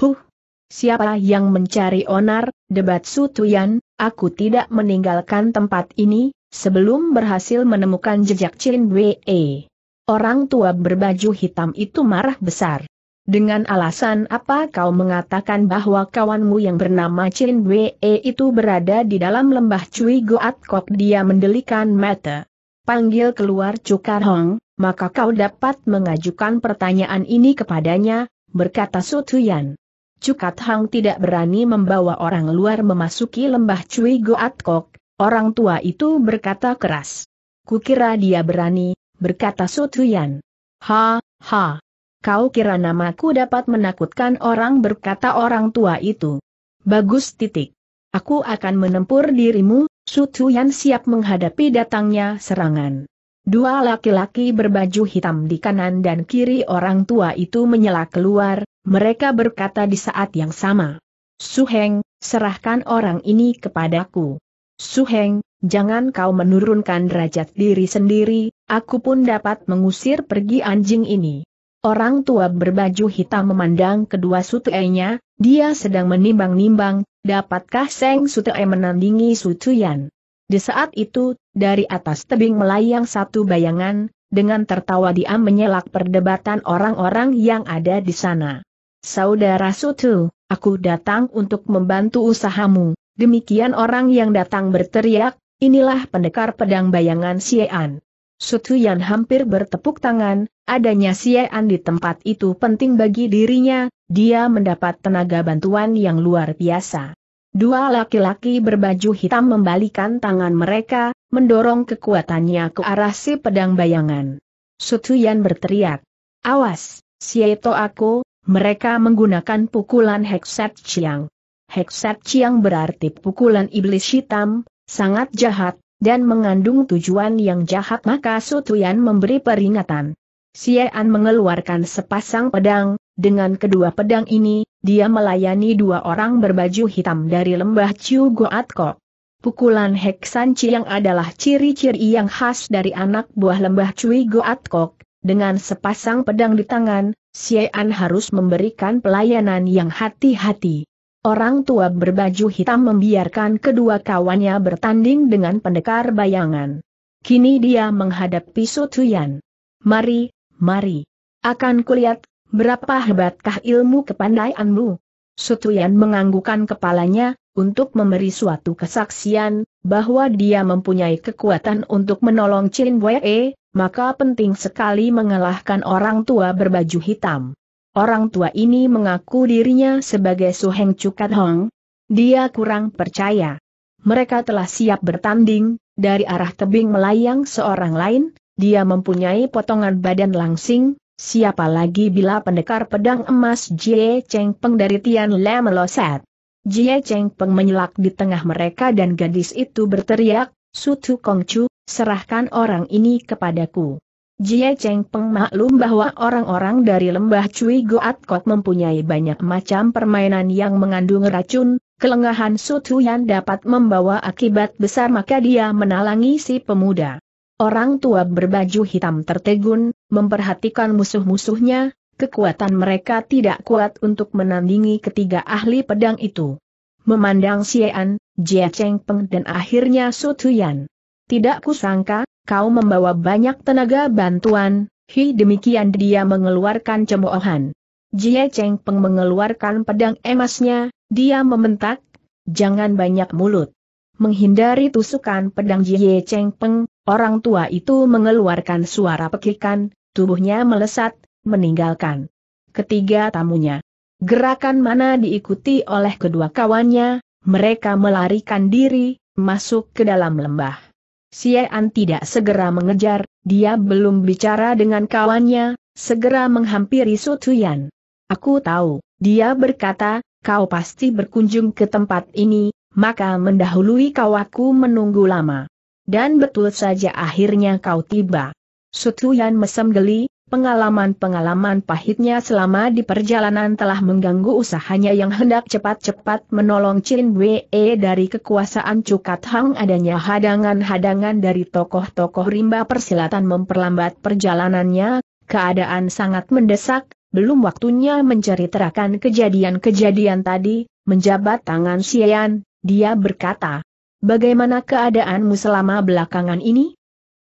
A: Huh, Siapa yang mencari onar, debat Sutuyan, aku tidak meninggalkan tempat ini, sebelum berhasil menemukan jejak Chin Wei. Orang tua berbaju hitam itu marah besar. Dengan alasan apa kau mengatakan bahwa kawanmu yang bernama Chin Wei itu berada di dalam lembah Cui Goat Kok dia mendelikan mata. Panggil keluar Cukar Hong, maka kau dapat mengajukan pertanyaan ini kepadanya, berkata Sutuyan. Cukat Hang tidak berani membawa orang luar memasuki lembah Cui Goat Kok, orang tua itu berkata keras. Kukira dia berani, berkata Sotuyan. Ha, ha. Kau kira namaku dapat menakutkan orang berkata orang tua itu. Bagus titik. Aku akan menempur dirimu, Sutuyan siap menghadapi datangnya serangan. Dua laki-laki berbaju hitam di kanan dan kiri orang tua itu menyela keluar, mereka berkata di saat yang sama. Suheng, serahkan orang ini kepadaku. Suheng, jangan kau menurunkan derajat diri sendiri, aku pun dapat mengusir pergi anjing ini. Orang tua berbaju hitam memandang kedua sutenya, dia sedang menimbang-nimbang, dapatkah Seng Sute menandingi Sutuyan. Di saat itu, dari atas tebing melayang satu bayangan, dengan tertawa diam menyelak perdebatan orang-orang yang ada di sana. Saudara Sutu, aku datang untuk membantu usahamu. Demikian orang yang datang berteriak, inilah pendekar pedang bayangan Siean. Sutu Yan hampir bertepuk tangan, adanya Siean di tempat itu penting bagi dirinya, dia mendapat tenaga bantuan yang luar biasa. Dua laki-laki berbaju hitam membalikan tangan mereka, mendorong kekuatannya ke arah si pedang bayangan. Sutu Yan berteriak. Awas, Sieto aku, mereka menggunakan pukulan Hekset Chiang. Hekset Chiang berarti pukulan iblis hitam, sangat jahat, dan mengandung tujuan yang jahat maka Sutuyan memberi peringatan. Siaan mengeluarkan sepasang pedang, dengan kedua pedang ini, dia melayani dua orang berbaju hitam dari lembah Chiu Goat Pukulan Heksan Chiang adalah ciri-ciri yang khas dari anak buah lembah Chiu Goat dengan sepasang pedang di tangan, Xiean harus memberikan pelayanan yang hati-hati. Orang tua berbaju hitam membiarkan kedua kawannya bertanding dengan pendekar bayangan. Kini dia menghadapi Sutuyan. Mari, mari. Akan kulihat, berapa hebatkah ilmu kepandaianmu? Sutuyan menganggukan kepalanya, untuk memberi suatu kesaksian, bahwa dia mempunyai kekuatan untuk menolong Chin Wei, maka penting sekali mengalahkan orang tua berbaju hitam. Orang tua ini mengaku dirinya sebagai Suheng Cukat Hong. Dia kurang percaya. Mereka telah siap bertanding, dari arah tebing melayang seorang lain, dia mempunyai potongan badan langsing, siapa lagi bila pendekar pedang emas Jie Cheng Peng dari Tian Le Meloset. Jie Cheng Peng menyelak di tengah mereka dan gadis itu berteriak, Sutu Kongcu, serahkan orang ini kepadaku. Jie Cheng Peng maklum bahwa orang-orang dari lembah Cui Goat Kot mempunyai banyak macam permainan yang mengandung racun, kelengahan Sutu Yan dapat membawa akibat besar maka dia menalangi si pemuda. Orang tua berbaju hitam tertegun, memperhatikan musuh-musuhnya, kekuatan mereka tidak kuat untuk menandingi ketiga ahli pedang itu memandang Xian, Jie Cheng Peng dan akhirnya Su Tuyan. Tidak kusangka, kau membawa banyak tenaga bantuan, hi demikian dia mengeluarkan cemoohan. Jia Cheng Peng mengeluarkan pedang emasnya, dia membentak, jangan banyak mulut. Menghindari tusukan pedang Jie Cheng Peng, orang tua itu mengeluarkan suara pekikan, tubuhnya melesat, meninggalkan ketiga tamunya. Gerakan mana diikuti oleh kedua kawannya, mereka melarikan diri, masuk ke dalam lembah. Siean tidak segera mengejar, dia belum bicara dengan kawannya, segera menghampiri Sutuyan. Aku tahu, dia berkata, kau pasti berkunjung ke tempat ini, maka mendahului kawaku menunggu lama. Dan betul saja akhirnya kau tiba. Sutuyan mesem geli, Pengalaman-pengalaman pahitnya selama di perjalanan telah mengganggu usahanya yang hendak cepat-cepat menolong Chin Wei dari kekuasaan Cukat Hang adanya hadangan-hadangan dari tokoh-tokoh rimba persilatan memperlambat perjalanannya, keadaan sangat mendesak, belum waktunya mencari terakan kejadian-kejadian tadi, menjabat tangan Xian, dia berkata, Bagaimana keadaanmu selama belakangan ini?